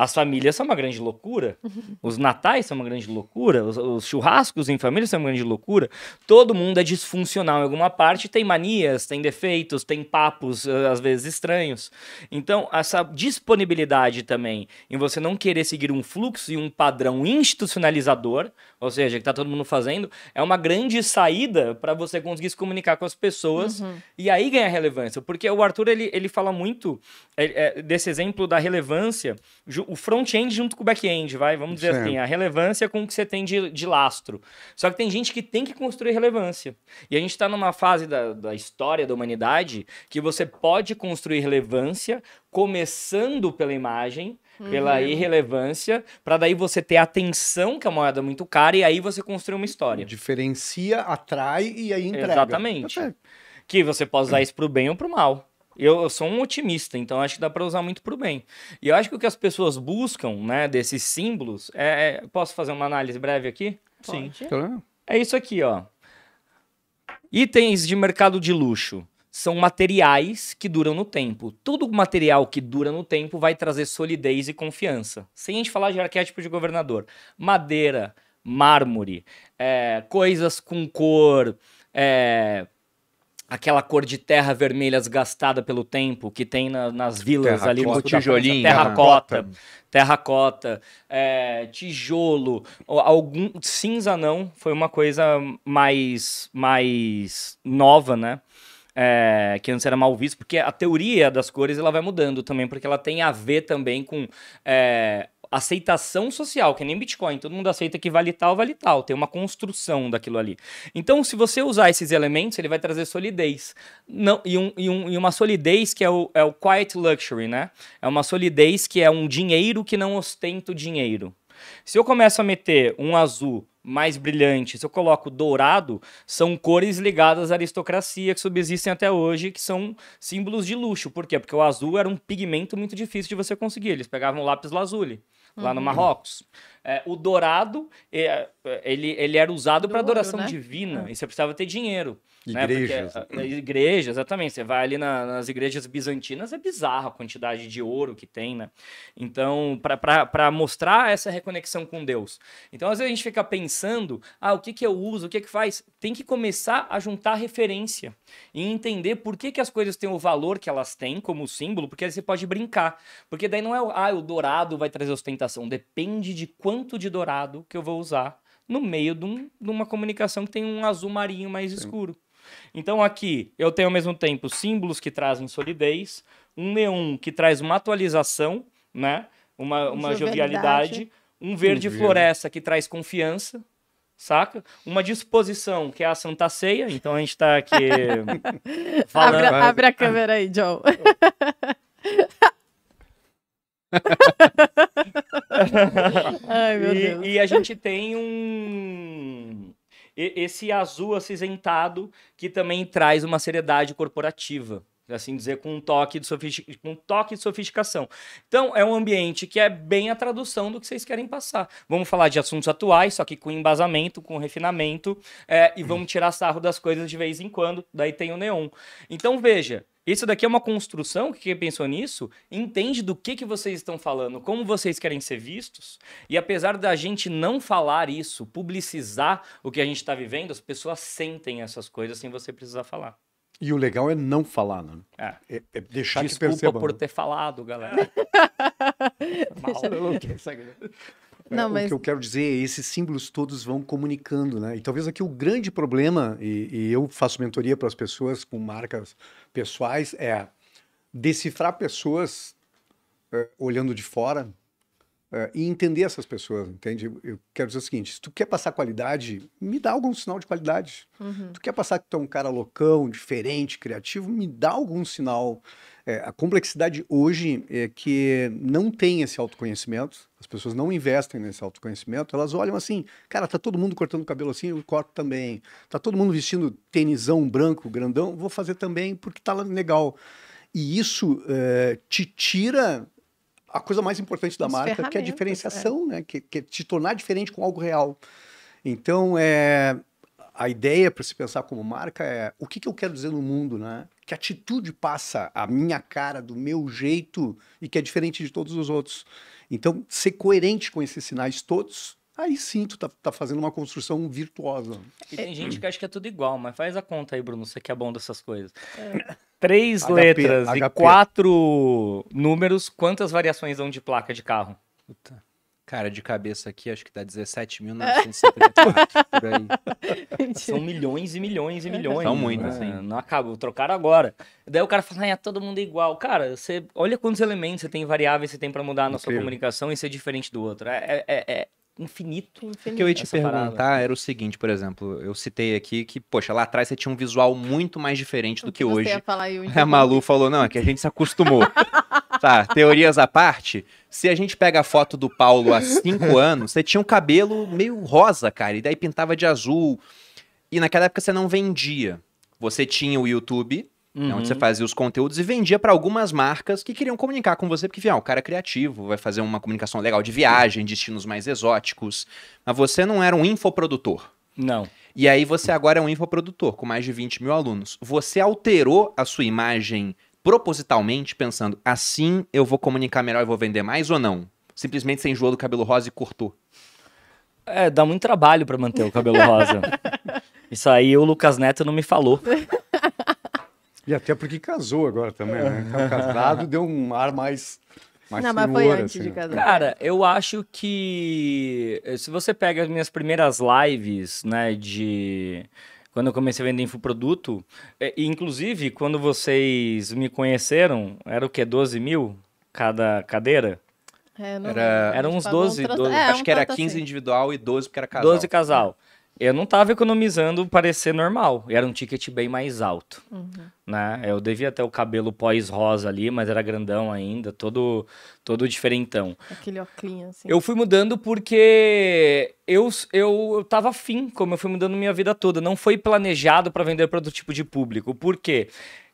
Speaker 4: As famílias são uma grande loucura, uhum. os natais são uma grande loucura, os, os, churrascos em família são uma grande loucura. Todo mundo é disfuncional em alguma parte, tem manias, tem defeitos, tem papos, eh, às vezes estranhos. Então, essa disponibilidade também em você não querer seguir um fluxo e um padrão institucionalizador, ou seja, que está todo mundo fazendo, é uma grande saída para você conseguir se comunicar com as pessoas uhum. e aí ganhar relevância. Porque o Arthur ele, ele fala muito eh, eh, desse exemplo da relevância o front-end junto com o back-end, vai, vamos dizer certo. assim, a relevância com o que você tem de, de lastro. Só que tem gente que tem que construir relevância. E a gente está numa fase da, da história da humanidade que você pode construir relevância começando pela imagem, pela uhum. irrelevância, para daí você ter atenção, que é uma moeda muito cara, e aí você construir uma história. Diferencia, atrai e aí entrega. Exatamente. Até. Que você pode usar é. isso para o bem ou para o mal. Eu, eu sou um otimista, então acho que dá para usar muito para o bem. E eu acho que o que as pessoas buscam, né, desses símbolos, é, é posso fazer uma análise breve aqui? Sim. É isso aqui, ó. Itens de mercado de luxo são materiais que duram no tempo. Todo material que dura no tempo vai trazer solidez e confiança. Sem a gente falar de arquétipo de governador. Madeira, mármore, é, coisas com cor, é, aquela cor de terra vermelha desgastada pelo tempo que tem na, nas vilas terra ali no tijolinho, terracota, terracota, é, tijolo, algum cinza não, foi uma coisa mais mais nova, né? É, que antes era mal visto, porque a teoria das cores ela vai mudando também, porque ela tem a ver também com é, aceitação social, que nem Bitcoin, todo mundo aceita que vale tal, vale tal, tem uma construção daquilo ali. Então, se você usar esses elementos, ele vai trazer solidez. Não, e, um, e, um, e uma solidez que é o, é o quiet luxury, né? É uma solidez que é um dinheiro que não ostenta o dinheiro. Se eu começo a meter um azul mais brilhante, se eu coloco dourado, são cores ligadas à aristocracia que subsistem até hoje, que são símbolos de luxo. Por quê? Porque o azul era um pigmento muito difícil de você conseguir. Eles pegavam lápis lazuli lá no uhum. Marrocos é, o dourado, é, é, ele, ele era usado para adoração né? divina, é. e você precisava ter dinheiro. Igrejas. Né? Porque, igreja, ah, né? exatamente. Você vai ali na, nas igrejas bizantinas, é bizarra a quantidade de ouro que tem, né? Então, para mostrar essa reconexão com Deus. Então, às vezes a gente fica pensando, ah, o que, que eu uso, o que, que faz? Tem que começar a juntar referência e entender por que, que as coisas têm o valor que elas têm como símbolo, porque aí você pode brincar. Porque daí não é, ah, o dourado vai trazer ostentação. Depende de quanto quanto de dourado que eu vou usar no meio de, um, de uma comunicação que tem um azul marinho mais Sim. escuro. Então aqui eu tenho ao mesmo tempo símbolos que trazem solidez, um neon que traz uma atualização, né? Uma, uma jovialidade, um verde floresta que traz confiança, saca? Uma disposição que é a Santa Ceia, então a gente tá aqui
Speaker 2: falando. Abre, abre a câmera aí, Joe. Ai, meu e, Deus. E a gente
Speaker 4: tem um. Esse azul acinzentado que também traz uma seriedade corporativa assim dizer, com um toque de, sofistic... com um toque de sofisticação. Então, é um ambiente que é bem a tradução do que vocês querem passar. Vamos falar de assuntos atuais, só que com embasamento, com refinamento, é, e vamos tirar sarro das coisas de vez em quando, daí tem o neon. Então, veja, isso daqui é uma construção que quem pensou nisso entende do que, que vocês estão falando, como vocês querem ser vistos. E apesar da gente não falar isso, publicizar o que a gente está vivendo, as pessoas sentem essas coisas sem você precisar falar.
Speaker 3: E o legal é não falar, né?
Speaker 4: É. é, é deixar Desculpa que percebam. Desculpa por né? ter falado, galera. Tá Mal. saber. É, Não, mas... O que
Speaker 3: eu quero dizer é esses símbolos todos vão comunicando, né? E talvez aqui o grande problema, e, e eu faço mentoria para as pessoas com marcas pessoais, é decifrar pessoas é, olhando de fora é, e entender essas pessoas, entende? Eu quero dizer o seguinte, se tu quer passar qualidade, me dá algum sinal de qualidade. Uhum. Tu quer passar que tu é um cara loucão, diferente, criativo, me dá algum sinal é, a complexidade hoje é que não tem esse autoconhecimento, as pessoas não investem nesse autoconhecimento, elas olham assim, cara, tá todo mundo cortando o cabelo assim, eu corto também. Tá todo mundo vestindo tenisão branco, grandão, vou fazer também porque tá legal. E isso é, te tira a coisa mais importante da As marca, que é a diferenciação, é. né? Que, que é te tornar diferente com algo real. Então, é, a ideia para se pensar como marca é o que, que eu quero dizer no mundo, né? que atitude passa a minha cara, do meu jeito e que é diferente de todos os outros. Então, ser coerente com esses sinais todos, aí sim tu tá, tá fazendo uma
Speaker 4: construção virtuosa. E tem gente que acha que é tudo igual, mas faz a conta aí, Bruno, você é que é bom dessas coisas. É. Três HP, letras HP. e quatro números, quantas variações dão de placa de carro? Puta. Cara, de cabeça aqui, acho que dá mil por aí. São milhões e milhões e é, milhões. São muitos, assim. Não acaba, trocaram agora. Daí o cara fala, ah, é todo mundo é igual. Cara, você olha quantos elementos você tem, variáveis você tem para mudar na sua comunicação e ser diferente do outro. É, é, é, é infinito, infinito. O que eu ia te perguntar
Speaker 1: parada. era o seguinte, por exemplo, eu citei aqui que, poxa, lá atrás você tinha um visual muito mais diferente o do que, que hoje. Ia
Speaker 2: falar, a Malu
Speaker 1: falou, não, é que a gente se acostumou. tá, teorias à parte... Se a gente pega a foto do Paulo há cinco anos, você tinha um cabelo meio rosa, cara, e daí pintava de azul. E naquela época você não vendia. Você tinha o YouTube, uhum. onde você uhum. fazia os conteúdos e vendia para algumas marcas que queriam comunicar com você, porque, viu, ah, o cara é criativo, vai fazer uma comunicação legal de viagem, destinos mais exóticos. Mas você não era um infoprodutor. Não. E aí você agora é um infoprodutor com mais de 20 mil alunos. Você alterou a sua imagem propositalmente pensando, assim eu vou comunicar melhor e vou vender
Speaker 4: mais ou não? Simplesmente sem enjoou do cabelo rosa e cortou. É, dá muito trabalho para manter o cabelo rosa. Isso aí o Lucas Neto não me falou. E
Speaker 3: até porque casou agora também, né? Tá casado, deu um ar mais. mais não, senhor, mas foi antes assim, de casar.
Speaker 4: Cara, eu acho que. Eh, se você pega as minhas primeiras lives, né, de quando eu comecei a vender infoproduto, é, inclusive quando vocês me conheceram, era o quê? 12 mil cada cadeira?
Speaker 5: É, era, era uns 12, tipo, 12 é, acho um que era 15 assim.
Speaker 4: individual e 12 porque era casal. 12 casal eu não estava economizando parecer normal. Era um ticket bem mais alto, uhum. né? Eu devia ter o cabelo pós-rosa ali, mas era grandão ainda, todo todo diferentão.
Speaker 2: Aquele oclinho, assim. Eu fui
Speaker 4: mudando porque eu, eu, eu tava afim, como eu fui mudando minha vida toda. Não foi planejado para vender para outro tipo de público. Por quê?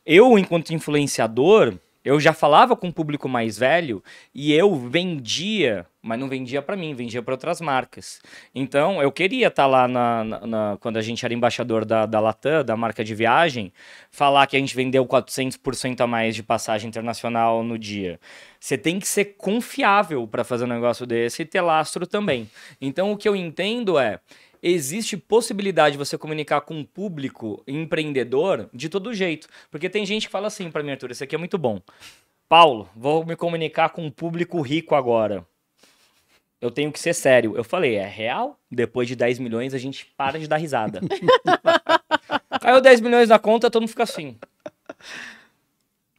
Speaker 4: Eu, enquanto influenciador, eu já falava com um público mais velho e eu vendia, mas não vendia para mim, vendia para outras marcas. Então, eu queria estar tá lá na, na, na, quando a gente era embaixador da, da Latam, da marca de viagem, falar que a gente vendeu 400% a mais de passagem internacional no dia. Você tem que ser confiável para fazer um negócio desse e ter lastro também. Então, o que eu entendo é existe possibilidade de você comunicar com um público empreendedor de todo jeito. Porque tem gente que fala assim para mim, Arthur, isso aqui é muito bom. Paulo, vou me comunicar com um público rico agora. Eu tenho que ser sério. Eu falei, é real? Depois de 10 milhões, a gente para de dar risada. Caiu 10 milhões na conta, todo mundo fica assim.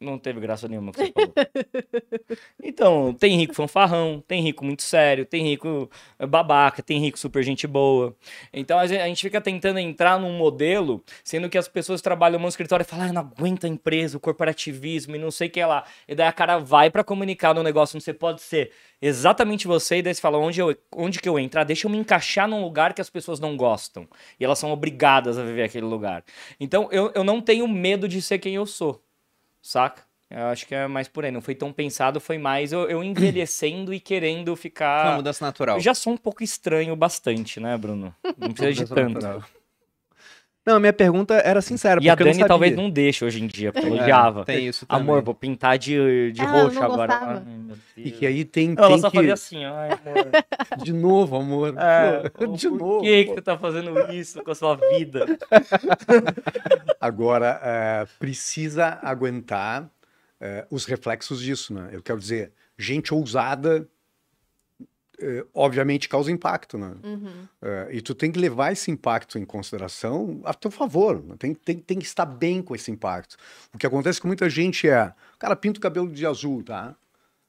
Speaker 4: Não teve graça nenhuma que você falou. então, tem rico fanfarrão, tem rico muito sério, tem rico eh, babaca, tem rico super gente boa. Então a gente fica tentando entrar num modelo, sendo que as pessoas trabalham no escritório e falam, ah, não aguenta a empresa, o corporativismo e não sei o que lá. E daí a cara vai para comunicar no negócio onde você pode ser exatamente você, e daí você fala, onde, eu, onde que eu entrar? Deixa eu me encaixar num lugar que as pessoas não gostam. E elas são obrigadas a viver aquele lugar. Então eu, eu não tenho medo de ser quem eu sou saca? Eu acho que é mais por aí. Não foi tão pensado, foi mais eu, eu envelhecendo e querendo ficar. Uma mudança natural. Eu já sou um pouco estranho bastante, né, Bruno? Não precisa de tanto. Natural.
Speaker 1: Não, minha pergunta era sincera. E a Dani talvez não
Speaker 4: deixe hoje em dia, porque ela é, odiava. Tem isso também. Amor, vou pintar de, de roxo agora. Ai, e que aí
Speaker 3: tem. Não, tem ela só que... fazia assim, ai,
Speaker 4: amor. De
Speaker 3: novo, amor. É,
Speaker 4: de por novo. Por que, que você tá fazendo isso com a sua vida?
Speaker 3: agora, é, precisa aguentar é, os reflexos disso, né? Eu quero dizer, gente ousada é, obviamente causa impacto, né? Uhum. É, e tu tem que levar esse impacto em consideração a teu favor, né? tem, tem, tem que estar bem com esse impacto. O que acontece com muita gente é, cara pinta o cabelo de azul, tá?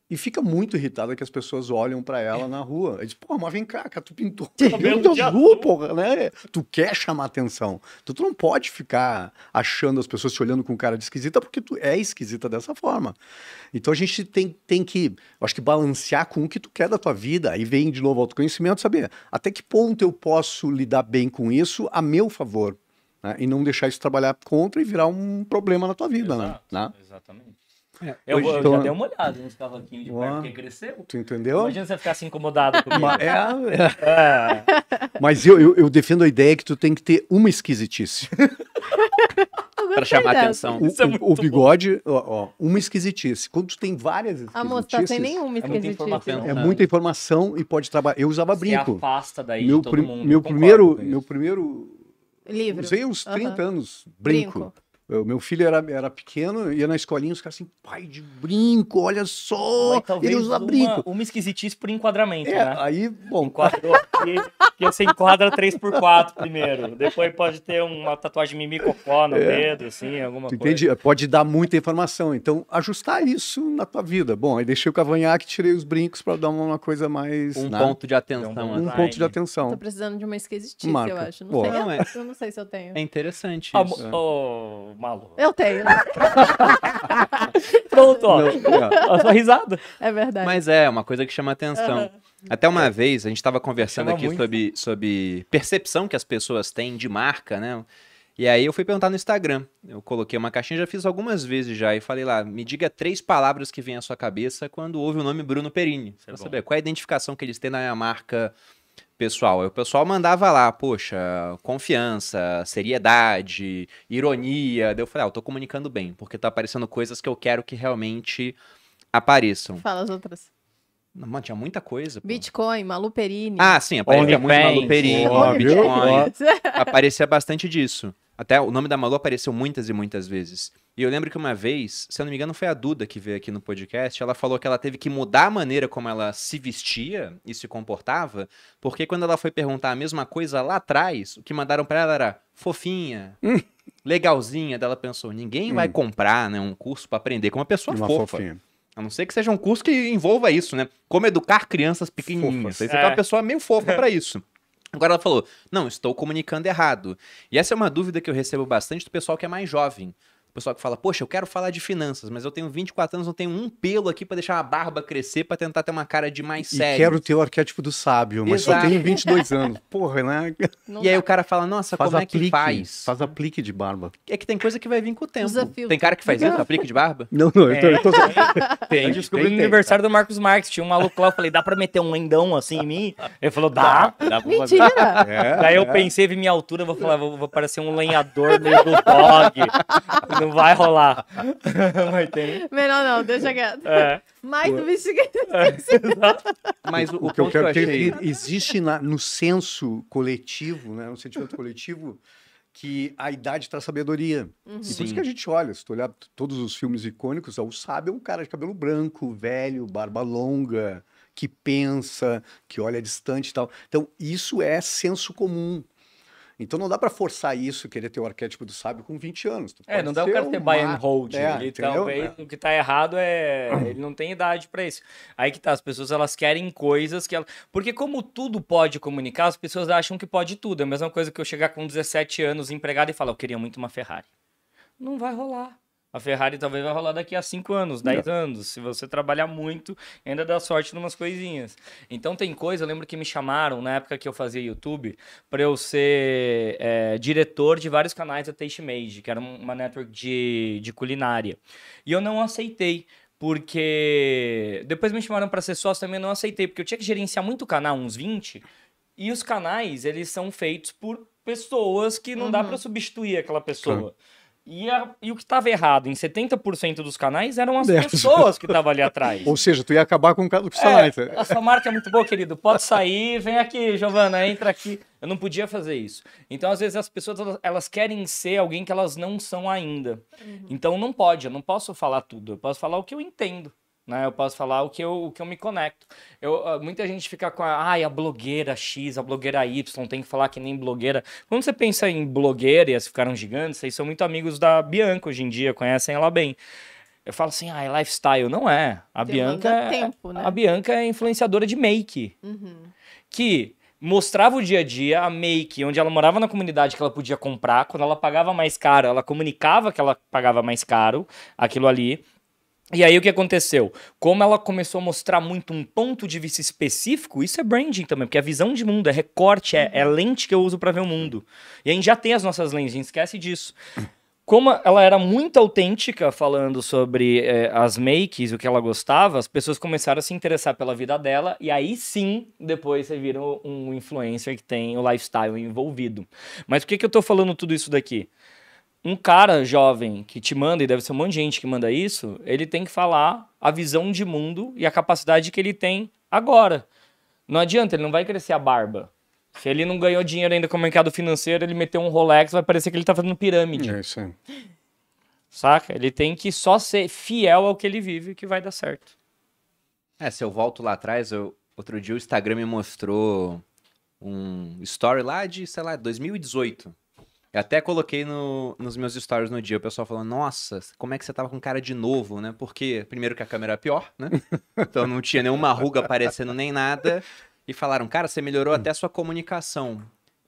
Speaker 3: E fica muito irritada que as pessoas olham para ela é. na rua. E diz, pô, mas vem cá, cara, tu pintou o cabelo de azul, porra, né? Tu quer chamar atenção. Então, tu não pode ficar achando as pessoas te olhando com cara de esquisita, porque tu é esquisita dessa forma. Então, a gente tem, tem que, acho que balancear com o que tu quer da tua vida. Aí vem, de novo, autoconhecimento, saber até que ponto eu posso lidar bem com isso a meu favor. Né? E não deixar isso trabalhar contra e virar um problema na tua vida, né? Exato, né?
Speaker 4: Exatamente. É, eu, eu então já dei uma olhada nos cavaquinhos de perto, porque cresceu. Tu entendeu? Imagina você ficar assim incomodado comigo. Mas, é, é, é.
Speaker 3: Mas eu, eu, eu, defendo a ideia que tu tem que ter uma esquisitice. para chamar atenção. O, é o bigode, ó, ó, uma esquisitice. Quando tu tem várias esquisitices...
Speaker 2: Amor, tu tá sem nenhuma esquisitice. É muita
Speaker 4: informação, é muita
Speaker 3: informação e pode trabalhar. Eu usava brinco. Se
Speaker 4: afasta daí meu de todo mundo. Meu primeiro,
Speaker 3: meu primeiro... Livro. Usei uns 30 anos, brinco. brinco o meu filho era, era pequeno, ia na escolinha, os caras assim, pai de brinco, olha só, Mas, ele usa uma, brinco.
Speaker 4: Uma esquisitice por enquadramento, é, né? Aí, bom. Enquadrou aqui, você enquadra 3x4 primeiro. Depois pode ter uma tatuagem mimicocó no é. dedo, assim, alguma coisa. Entendi,
Speaker 3: pode dar muita informação. Então, ajustar isso na tua vida. Bom, aí deixei o cavanhaque, tirei os brincos para dar uma coisa mais. Um né? ponto de atenção. um, né? um ponto de atenção. Tô
Speaker 2: precisando de uma esquisitice, Marca. eu acho.
Speaker 1: Não, sei, não, é... eu não sei se eu tenho. É interessante. Ah, isso. Ah, é. Oh, maluco. Eu tenho. Pronto, ó. Não, a sua risada. É verdade. Mas é, uma coisa que chama atenção. Uhum. Até uma vez, a gente estava conversando chama aqui sobre, sobre percepção que as pessoas têm de marca, né? E aí eu fui perguntar no Instagram. Eu coloquei uma caixinha, já fiz algumas vezes já, e falei lá, me diga três palavras que vêm à sua cabeça quando ouve o nome Bruno Perini. Quer é saber qual é a identificação que eles têm na marca pessoal. o pessoal mandava lá, poxa, confiança, seriedade, ironia. Daí eu falei, ah, eu tô comunicando bem, porque tá aparecendo coisas que eu quero que realmente apareçam.
Speaker 2: Fala as outras.
Speaker 1: Mano, tinha muita coisa.
Speaker 2: Pô. Bitcoin, Maluperini. Ah, sim, aparecia Only muito Maluperini, Bitcoin. Aparecia
Speaker 1: bastante disso. Até o nome da Malu apareceu muitas e muitas vezes. E eu lembro que uma vez, se eu não me engano, foi a Duda que veio aqui no podcast, ela falou que ela teve que mudar a maneira como ela se vestia e se comportava, porque quando ela foi perguntar a mesma coisa lá atrás, o que mandaram para ela era fofinha, legalzinha. Daí ela pensou, ninguém hum. vai comprar né, um curso para aprender com uma pessoa uma fofa. Fofinha. A não ser que seja um curso que envolva isso, né? Como educar crianças pequenininhas. Fofas. Você é. é uma pessoa meio fofa para isso. Agora ela falou: não, estou comunicando errado. E essa é uma dúvida que eu recebo bastante do pessoal que é mais jovem. O pessoal que fala, poxa, eu quero falar de finanças, mas eu tenho 24 anos, não tenho um pelo aqui para deixar a barba crescer, para tentar ter uma cara de mais sério. E quero
Speaker 3: ter o arquétipo do sábio, mas Exato. só tenho 22 anos. Porra, né? Não e dá. aí o cara fala, nossa, faz como aplique, é que faz? Faz aplique de barba.
Speaker 1: É que tem coisa que vai vir com o tempo. Desafio. Tem cara que faz isso,
Speaker 4: aplique de barba? Não, não, eu tô, eu tô... É. Tem, eu descobri tem, no tem, aniversário tá. do Marcos Marques, tinha um maluco lá, eu falei, dá pra meter um lendão assim em mim? Ele falou, dá. dá Mentira! É, Daí eu é. pensei, vi minha altura, vou falar, vou, vou parecer um lenhador meio do dog. Não vai rolar.
Speaker 2: Mas tem... Melhor não, deixa quieto. É. Mais do é,
Speaker 3: Mas o, o, que eu quero que achei... que é, existe na, no senso coletivo, né, no sentimento coletivo, que a idade traz sabedoria. Uhum. E por isso que a gente olha, se tu olhar todos os filmes icônicos, é o sábio é um cara de cabelo branco, velho, barba longa, que pensa, que olha distante e tal. Então, isso é senso comum. Então não dá para forçar isso, querer ter o arquétipo do sábio com 20 anos. Tu é, não dá o cara ter buy and hold. É, entendeu? talvez,
Speaker 4: é. o que tá errado é ele não tem idade para isso. Aí que tá, as pessoas elas querem coisas que elas... Porque como tudo pode comunicar, as pessoas acham que pode tudo. É a mesma coisa que eu chegar com 17 anos empregado e falar, eu queria muito uma Ferrari. Não vai rolar. A Ferrari talvez vai rolar daqui a 5 anos, 10 anos, se você trabalhar muito, ainda dá sorte em umas coisinhas. Então tem coisa, eu lembro que me chamaram na época que eu fazia YouTube para eu ser é, diretor de vários canais da Taste Made, que era uma network de, de culinária. E eu não aceitei, porque depois me chamaram para ser sócio também, eu não aceitei, porque eu tinha que gerenciar muito canal, uns 20, e os canais, eles são feitos por pessoas que não uhum. dá para substituir aquela pessoa. Claro. E, a, e o que estava errado em 70% dos canais eram as Deus. pessoas que estavam ali atrás.
Speaker 3: Ou seja, tu ia acabar com o canal do site. É, a sua
Speaker 4: marca é muito boa, querido. Pode sair, vem aqui, Giovana, entra aqui. Eu não podia fazer isso. Então, às vezes, as pessoas elas, querem ser alguém que elas não são ainda. Uhum. Então, não pode, eu não posso falar tudo. Eu posso falar o que eu entendo. Né? Eu posso falar o que eu, o que eu me conecto. Eu, ah, muita gente fica com a, ai, a blogueira X, a blogueira Y, tem que falar que nem blogueira. Quando você pensa em blogueiras, ficaram gigantes, vocês são muito amigos da Bianca hoje em dia, conhecem ela bem. Eu falo assim, ah, é lifestyle. Não é. A Bianca. É tempo, né? A Bianca é influenciadora de make. Uhum. Que mostrava o dia a dia, a make, onde ela morava na comunidade que ela podia comprar. Quando ela pagava mais caro, ela comunicava que ela pagava mais caro aquilo ali. E aí o que aconteceu? Como ela começou a mostrar muito um ponto de vista específico, isso é branding também, porque a é visão de mundo é recorte, é, é lente que eu uso para ver o mundo. E a gente já tem as nossas lentes, a gente esquece disso. Como ela era muito autêntica falando sobre é, as makes, o que ela gostava, as pessoas começaram a se interessar pela vida dela, e aí sim, depois você vira um influencer que tem o lifestyle envolvido. Mas por que, que eu tô falando tudo isso daqui? um cara jovem que te manda, e deve ser um monte de gente que manda isso, ele tem que falar a visão de mundo e a capacidade que ele tem agora. Não adianta, ele não vai crescer a barba. Se ele não ganhou dinheiro ainda com o mercado financeiro, ele meteu um Rolex, vai parecer que ele tá fazendo pirâmide. É isso aí. Saca? Ele tem que só ser fiel ao que ele vive que vai dar certo. É, se eu volto lá
Speaker 1: atrás, eu... outro dia o Instagram me mostrou um story lá de, sei lá, 2018 eu até coloquei no, nos meus stories no dia o pessoal falando: Nossa, como é que você tava com cara de novo, né? Porque, primeiro, que a câmera era é pior, né? Então não tinha nenhuma ruga aparecendo nem nada. E falaram: Cara, você melhorou até a sua comunicação.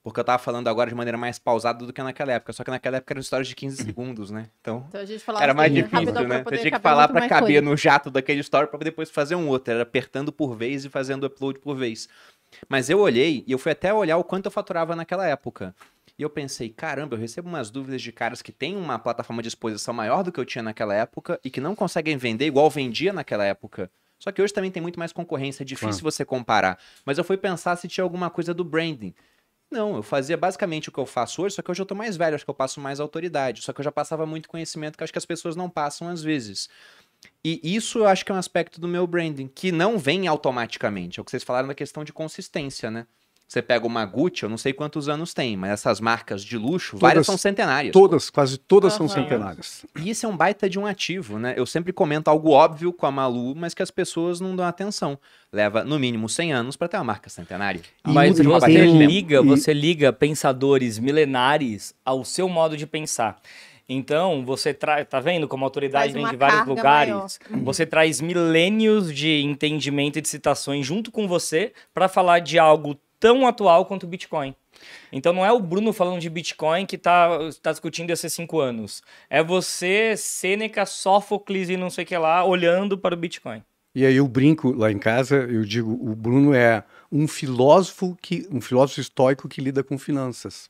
Speaker 1: Porque eu tava falando agora de maneira mais pausada do que naquela época. Só que naquela época eram stories de 15 uhum. segundos, né? Então, então era mais assim, né? difícil, né? Você tinha que falar pra caber coisa. no jato daquele story pra depois fazer um outro. Era apertando por vez e fazendo upload por vez. Mas eu olhei e eu fui até olhar o quanto eu faturava naquela época. E eu pensei, caramba, eu recebo umas dúvidas de caras que têm uma plataforma de exposição maior do que eu tinha naquela época e que não conseguem vender igual vendia naquela época. Só que hoje também tem muito mais concorrência, é difícil ah. você comparar. Mas eu fui pensar se tinha alguma coisa do branding. Não, eu fazia basicamente o que eu faço hoje, só que hoje eu tô mais velho, acho que eu passo mais autoridade, só que eu já passava muito conhecimento que acho que as pessoas não passam às vezes. E isso eu acho que é um aspecto do meu branding, que não vem automaticamente. É o que vocês falaram da questão de consistência, né? Você pega uma Gucci, eu não sei quantos anos tem, mas essas marcas de luxo, todas, várias são centenárias. Todas,
Speaker 3: pô. quase todas são centenárias.
Speaker 1: E isso é um baita de um ativo, né? Eu sempre comento algo óbvio com a Malu, mas que as pessoas não dão atenção.
Speaker 4: Leva no mínimo 100 anos para ter uma marca centenária. E mas você, liga, você liga pensadores milenares ao seu modo de pensar. Então, você traz, tá vendo como a autoridade vem de vários lugares? Maior. Uhum. Você traz milênios de entendimento e de citações junto com você para falar de algo tão atual quanto o Bitcoin. Então não é o Bruno falando de Bitcoin que está tá discutindo esses cinco anos. É você, Sêneca, Sófocles e não sei o que lá, olhando para o Bitcoin.
Speaker 3: E aí eu brinco lá em casa, eu digo, o Bruno é um filósofo que um filósofo estoico que lida com finanças.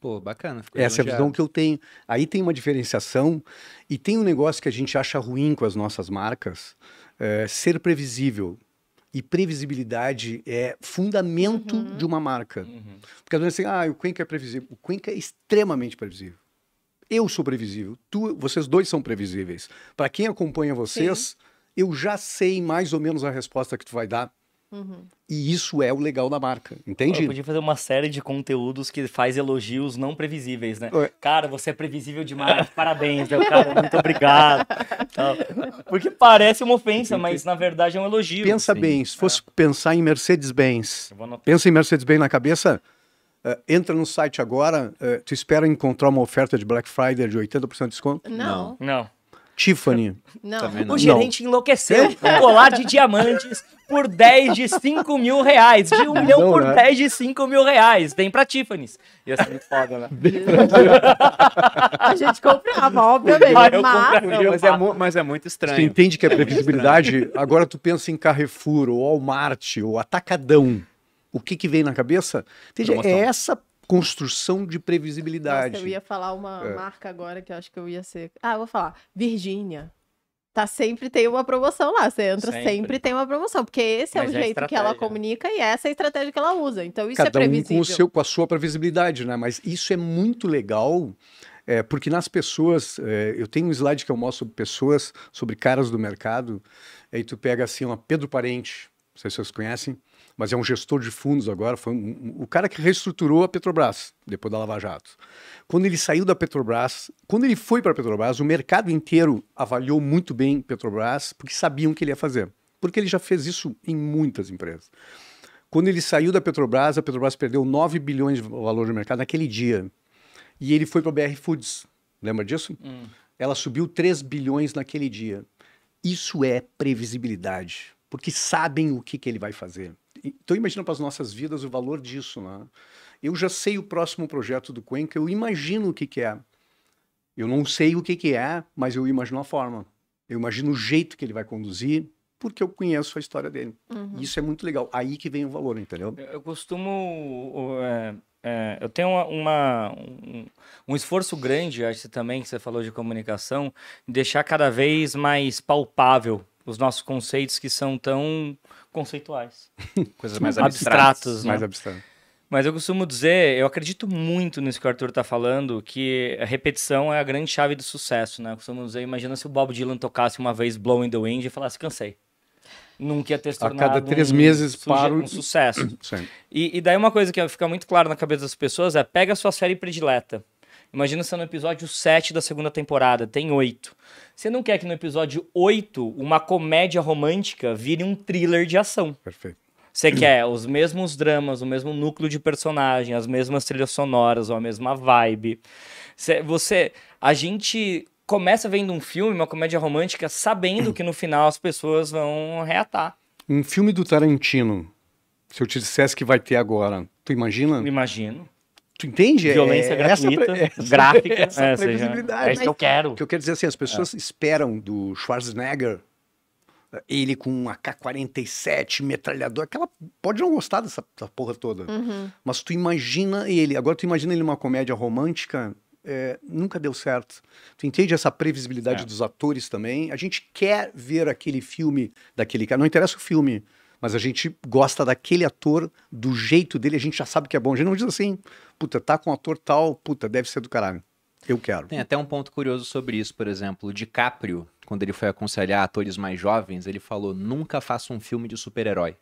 Speaker 1: Pô, bacana. Essa é a visão que
Speaker 3: eu tenho. Aí tem uma diferenciação e tem um negócio que a gente acha ruim com as nossas marcas, é, ser previsível e previsibilidade é fundamento uhum. de uma marca. Uhum. Porque às vezes assim, ah, o Cuenca é previsível. O Cuenca é extremamente previsível. Eu sou previsível, tu, vocês dois são previsíveis. Para quem acompanha vocês, Sim. eu já sei mais ou menos a resposta que
Speaker 4: tu vai dar Uhum. E isso é o legal da marca, entende? Eu podia fazer uma série de conteúdos que faz elogios não previsíveis, né? Cara, você é previsível demais, parabéns, meu cara, muito obrigado. Porque parece uma ofensa, mas na verdade é um elogio. Pensa assim.
Speaker 3: bem, se fosse é. pensar em Mercedes-Benz, pensa em Mercedes-Benz na cabeça, Uh, entra no site agora, uh, tu espera encontrar uma oferta de Black Friday de 80% de desconto?
Speaker 2: Não.
Speaker 4: Não.
Speaker 3: Tiffany. Não, tá o gerente não. enlouqueceu. É. Colar de diamantes
Speaker 4: por 10 de 5 mil reais. De 1 um milhão não, por né? 10 de 5 mil reais. Vem pra Tiffany. Ia assim, ser muito foda, né? a gente comprava, obviamente. mas... Não, mas, é
Speaker 1: mas... é muito estranho. Você entende que a é é previsibilidade.
Speaker 3: agora tu pensa em Carrefour, ou Walmart, ou Atacadão. O que que vem na cabeça? Entende? É essa construção de previsibilidade. Nossa, eu ia
Speaker 2: falar uma é. marca agora que eu acho que eu ia ser. Ah, eu vou falar. Virgínia. Tá sempre tem uma promoção lá. Você entra, sempre, sempre tem uma promoção. Porque esse é Mas é o é jeito que ela comunica e é essa é a estratégia que ela usa. Então isso Cada é previsível. Um com, o seu,
Speaker 3: com a sua previsibilidade, né? Mas isso é muito legal. É, porque nas pessoas, é, eu tenho um slide que eu mostro sobre pessoas, sobre caras do mercado, aí tu pega assim, uma Pedro Parente, não sei se vocês conhecem, mas é um gestor de fundos agora, foi um, um, o cara que reestruturou a Petrobras depois da Lava Jato. Quando ele saiu da Petrobras, quando ele foi para a Petrobras, o mercado inteiro avaliou muito bem Petrobras porque sabiam o que ele ia fazer, porque ele já fez isso em muitas empresas. Quando ele saiu da Petrobras, a Petrobras perdeu 9 bilhões de valor de mercado naquele dia. E ele foi para a BR Foods. Lembra disso? Hum. Ela subiu 3 bilhões naquele dia. Isso é previsibilidade, porque sabem o que, que ele vai fazer. Então, imagina para as nossas vidas o valor disso. Né? Eu já sei o próximo projeto do Cuenca, eu imagino o que, que é. Eu não sei o que, que é, mas eu imagino a forma. Eu imagino o jeito que ele vai conduzir, porque eu conheço a história dele. Uhum. Isso
Speaker 4: é muito legal. Aí que vem o valor, entendeu? Eu, eu costumo. É, é, eu tenho uma, uma um, um, esforço grande, acho que também, que você falou de comunicação, deixar cada vez mais palpável os nossos conceitos que são tão conceituais. Coisas mais abstratas. Né? Mais abstratas. Mas eu costumo dizer, eu acredito muito nisso que o Arthur está falando, que a repetição é a grande chave do sucesso, né? Eu costumo dizer, imagina se o Bob Dylan tocasse uma vez Blow in the Wind e falasse, cansei. Nunca ia ter se tornado a cada três um, meses para um sucesso. E, e, daí uma coisa que fica muito clara na cabeça das pessoas é, pega a sua série predileta Imagina sendo no episódio 7 da segunda temporada, tem 8. Você não quer que no episódio 8 uma comédia romântica vire um thriller de ação. Perfeito. Você quer os mesmos dramas, o mesmo núcleo de personagem, as mesmas trilhas sonoras, ou a mesma vibe. você a gente começa vendo um filme, uma comédia romântica, sabendo que no final as pessoas vão reatar.
Speaker 3: Um filme do Tarantino, se eu te dissesse que vai ter agora, tu imagina? Imagino. Tu entende? Violência é, gratuita, é essa, gráfica. Essa, é, previsibilidade. É isso que eu quero. que eu quero dizer assim, as pessoas é. esperam do Schwarzenegger ele com uma K-47, metralhador, aquela pode não gostar dessa, dessa porra toda. Uhum. Mas tu imagina ele, agora tu imagina ele numa comédia romântica, é, nunca deu certo. Tu entende essa previsibilidade é. dos atores também? A gente quer ver aquele filme daquele cara, não interessa o filme, mas a gente gosta daquele ator, do jeito dele, a gente já sabe que é bom. A gente não diz assim, puta, tá com um ator tal, puta, deve ser do caralho. Eu quero. Tem até
Speaker 1: um ponto curioso sobre isso, por exemplo, DiCaprio, quando ele foi aconselhar atores mais jovens, ele falou: "Nunca faça um filme de super-herói".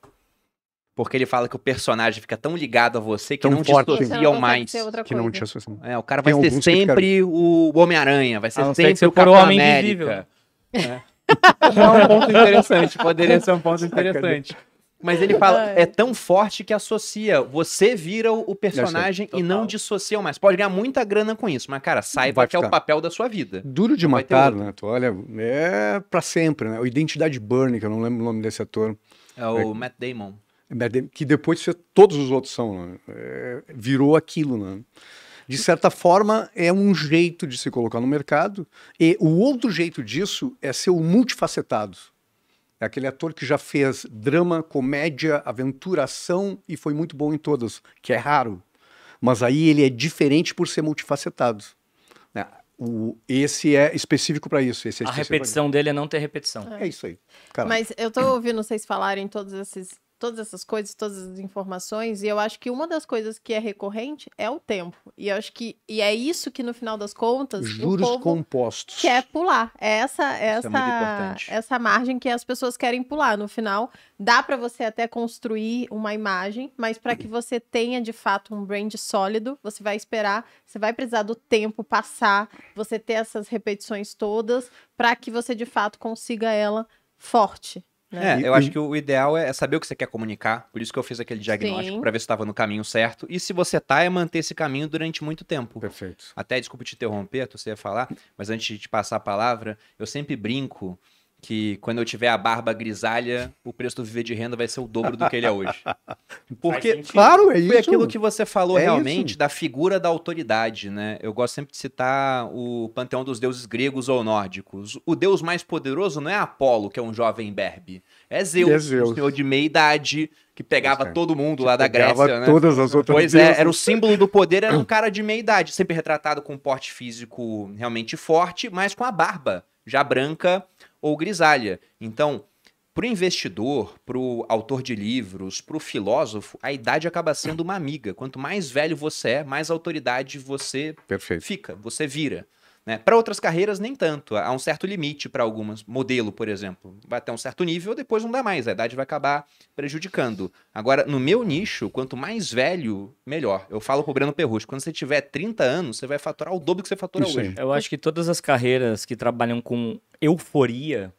Speaker 1: Porque ele fala que o personagem fica tão ligado a você que tão não forte. te associam mais. Que não te associam. É, o cara vai ser sempre o Homem-Aranha, vai ser sempre ser o Capitão Homem América. Invisível. É. é um ponto interessante, poderia ser um ponto interessante. Mas ele fala, é tão forte que associa. Você vira o personagem e não dissocia mais. Pode ganhar muita grana com isso, mas, cara, saiba que é o papel da sua vida.
Speaker 3: Duro de não matar, né? Tu olha, é pra sempre, né? O Identidade Burning, que eu não lembro o nome desse ator. É o é, Matt Damon. É que depois todos os outros são, né? é, virou aquilo, né? De certa forma, é um jeito de se colocar no mercado. E o outro jeito disso é ser o multifacetado é aquele ator que já fez drama, comédia, aventura, ação e foi muito bom em todas, que é raro. Mas aí ele é diferente por ser multifacetado. Né? O, esse é específico para
Speaker 4: isso. Esse é a repetição dele é não ter repetição. É, é isso aí. Caramba. Mas
Speaker 2: eu estou ouvindo vocês falarem todos esses todas essas coisas, todas as informações, e eu acho que uma das coisas que é recorrente é o tempo. E eu acho que e é isso que no final das contas juros o povo
Speaker 3: compostos
Speaker 2: pular. É essa é essa é essa margem que as pessoas querem pular. No final, dá para você até construir uma imagem, mas para que você tenha de fato um brand sólido, você vai esperar, você vai precisar do tempo passar, você ter essas repetições todas para que você de fato consiga ela forte. Né? É, e, eu e... acho que
Speaker 1: o ideal é, é saber o que você quer comunicar, por isso que eu fiz aquele diagnóstico para ver se estava no caminho certo. E se você tá, é manter esse caminho durante muito tempo. Perfeito. Até desculpa te interromper, tu ia falar, mas antes de te passar a palavra, eu sempre brinco que quando eu tiver a barba grisalha, o preço do viver de renda vai ser o dobro do que ele é hoje. Porque claro,
Speaker 3: é isso. foi aquilo que você falou é realmente
Speaker 1: isso. da figura da autoridade, né? Eu gosto sempre de citar o panteão dos deuses gregos ou nórdicos. O deus mais poderoso não é Apolo, que é um jovem berbe. É Zeus, é Zeus. senhor de meia idade, que pegava é, todo mundo lá da Grécia, né? todas as outras Pois é, era o símbolo do poder, era um cara de meia idade, sempre retratado com um porte físico realmente forte, mas com a barba já branca ou grisalha. Então, para o investidor, para o autor de livros, para o filósofo, a idade acaba sendo uma amiga. Quanto mais velho você é, mais autoridade você Perfeito. fica, você vira. Né? Para outras carreiras, nem tanto. Há um certo limite para algumas. Modelo, por exemplo, vai até um certo nível, depois não dá mais. A idade vai acabar prejudicando. Agora, no meu nicho, quanto mais velho, melhor. Eu falo o Breno Perrucho, quando você tiver 30 anos, você vai faturar o dobro que você fatura Isso hoje. Eu acho
Speaker 4: que todas as carreiras que trabalham com euforia,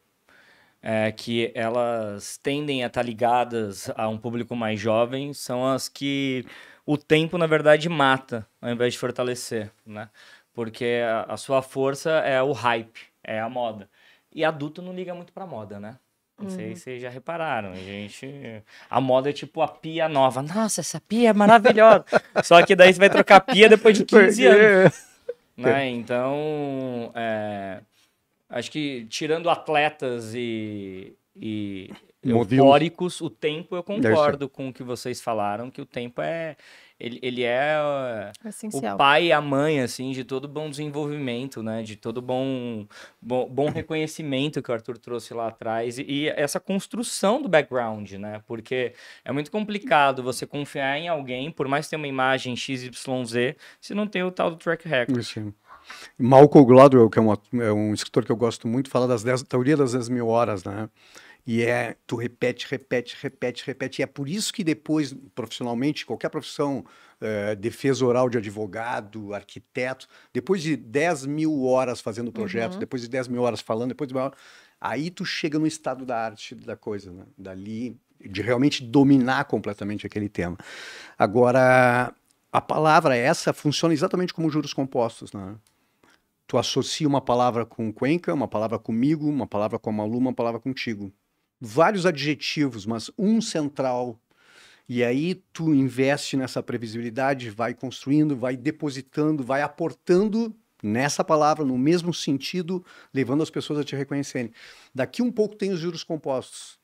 Speaker 4: é, que elas tendem a estar tá ligadas a um público mais jovem, são as que o tempo, na verdade, mata, ao invés de fortalecer, né? Porque a, sua força é o hype, é a moda. E adulto não liga muito pra moda, né? Não sei uhum. se vocês já repararam, a gente. A moda é tipo a pia nova. Nossa, essa pia é maravilhosa. Só que daí você vai trocar a pia depois de 15 anos. É. né? Então, é... acho que tirando atletas e, e eufóricos, o tempo eu concordo com o que vocês falaram, que o tempo é, ele, ele é, é ah, Essencial. o pai e a mãe, assim, de todo bom desenvolvimento, né? De todo bom, bom, bom reconhecimento que o Arthur trouxe lá atrás. E, e, essa construção do background, né? Porque é muito complicado você confiar em alguém, por mais que tenha uma imagem XYZ, se não tem o tal do track record.
Speaker 3: Isso. Malcolm Gladwell, que é um, é um escritor que eu gosto muito, fala das dez, teoria das 10 mil horas, né? E é, tu repete, repete, repete, repete. E é por isso que depois, profissionalmente, qualquer profissão, é, defesa oral de advogado, arquiteto, depois de 10 mil horas fazendo projeto, uhum. depois de 10 mil horas falando, depois de uma hora, aí tu chega no estado da arte da coisa, né? Dali, de realmente dominar completamente aquele tema. Agora, a palavra essa funciona exatamente como juros compostos, né? Tu associa uma palavra com Cuenca, uma palavra comigo, uma palavra com a Malu, uma palavra contigo vários adjetivos, mas um central. E aí tu investe nessa previsibilidade, vai construindo, vai depositando, vai aportando nessa palavra, no mesmo sentido, levando as pessoas a te reconhecerem. Daqui um pouco tem os juros compostos.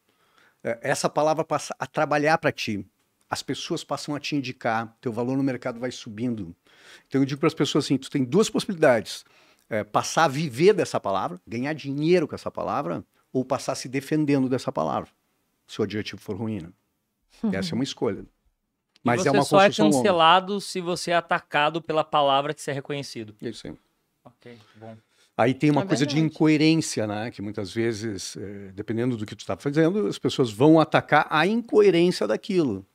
Speaker 3: É, essa palavra passa a trabalhar para ti. As pessoas passam a te indicar, teu valor no mercado vai subindo. Então eu digo para as pessoas assim: tu tem duas possibilidades. É, passar a viver dessa palavra, ganhar dinheiro com essa palavra, ou passar se defendendo dessa palavra, se o adjetivo for ruim. Né? Essa é uma escolha. Mas é uma só é cancelado
Speaker 4: longa. se você é atacado pela palavra que você é reconhecido. Isso aí. Ok, bom.
Speaker 3: Aí tem uma é coisa verdade. de incoerência, né? Que muitas vezes, eh, dependendo do que tu está fazendo, as pessoas vão atacar a incoerência daquilo.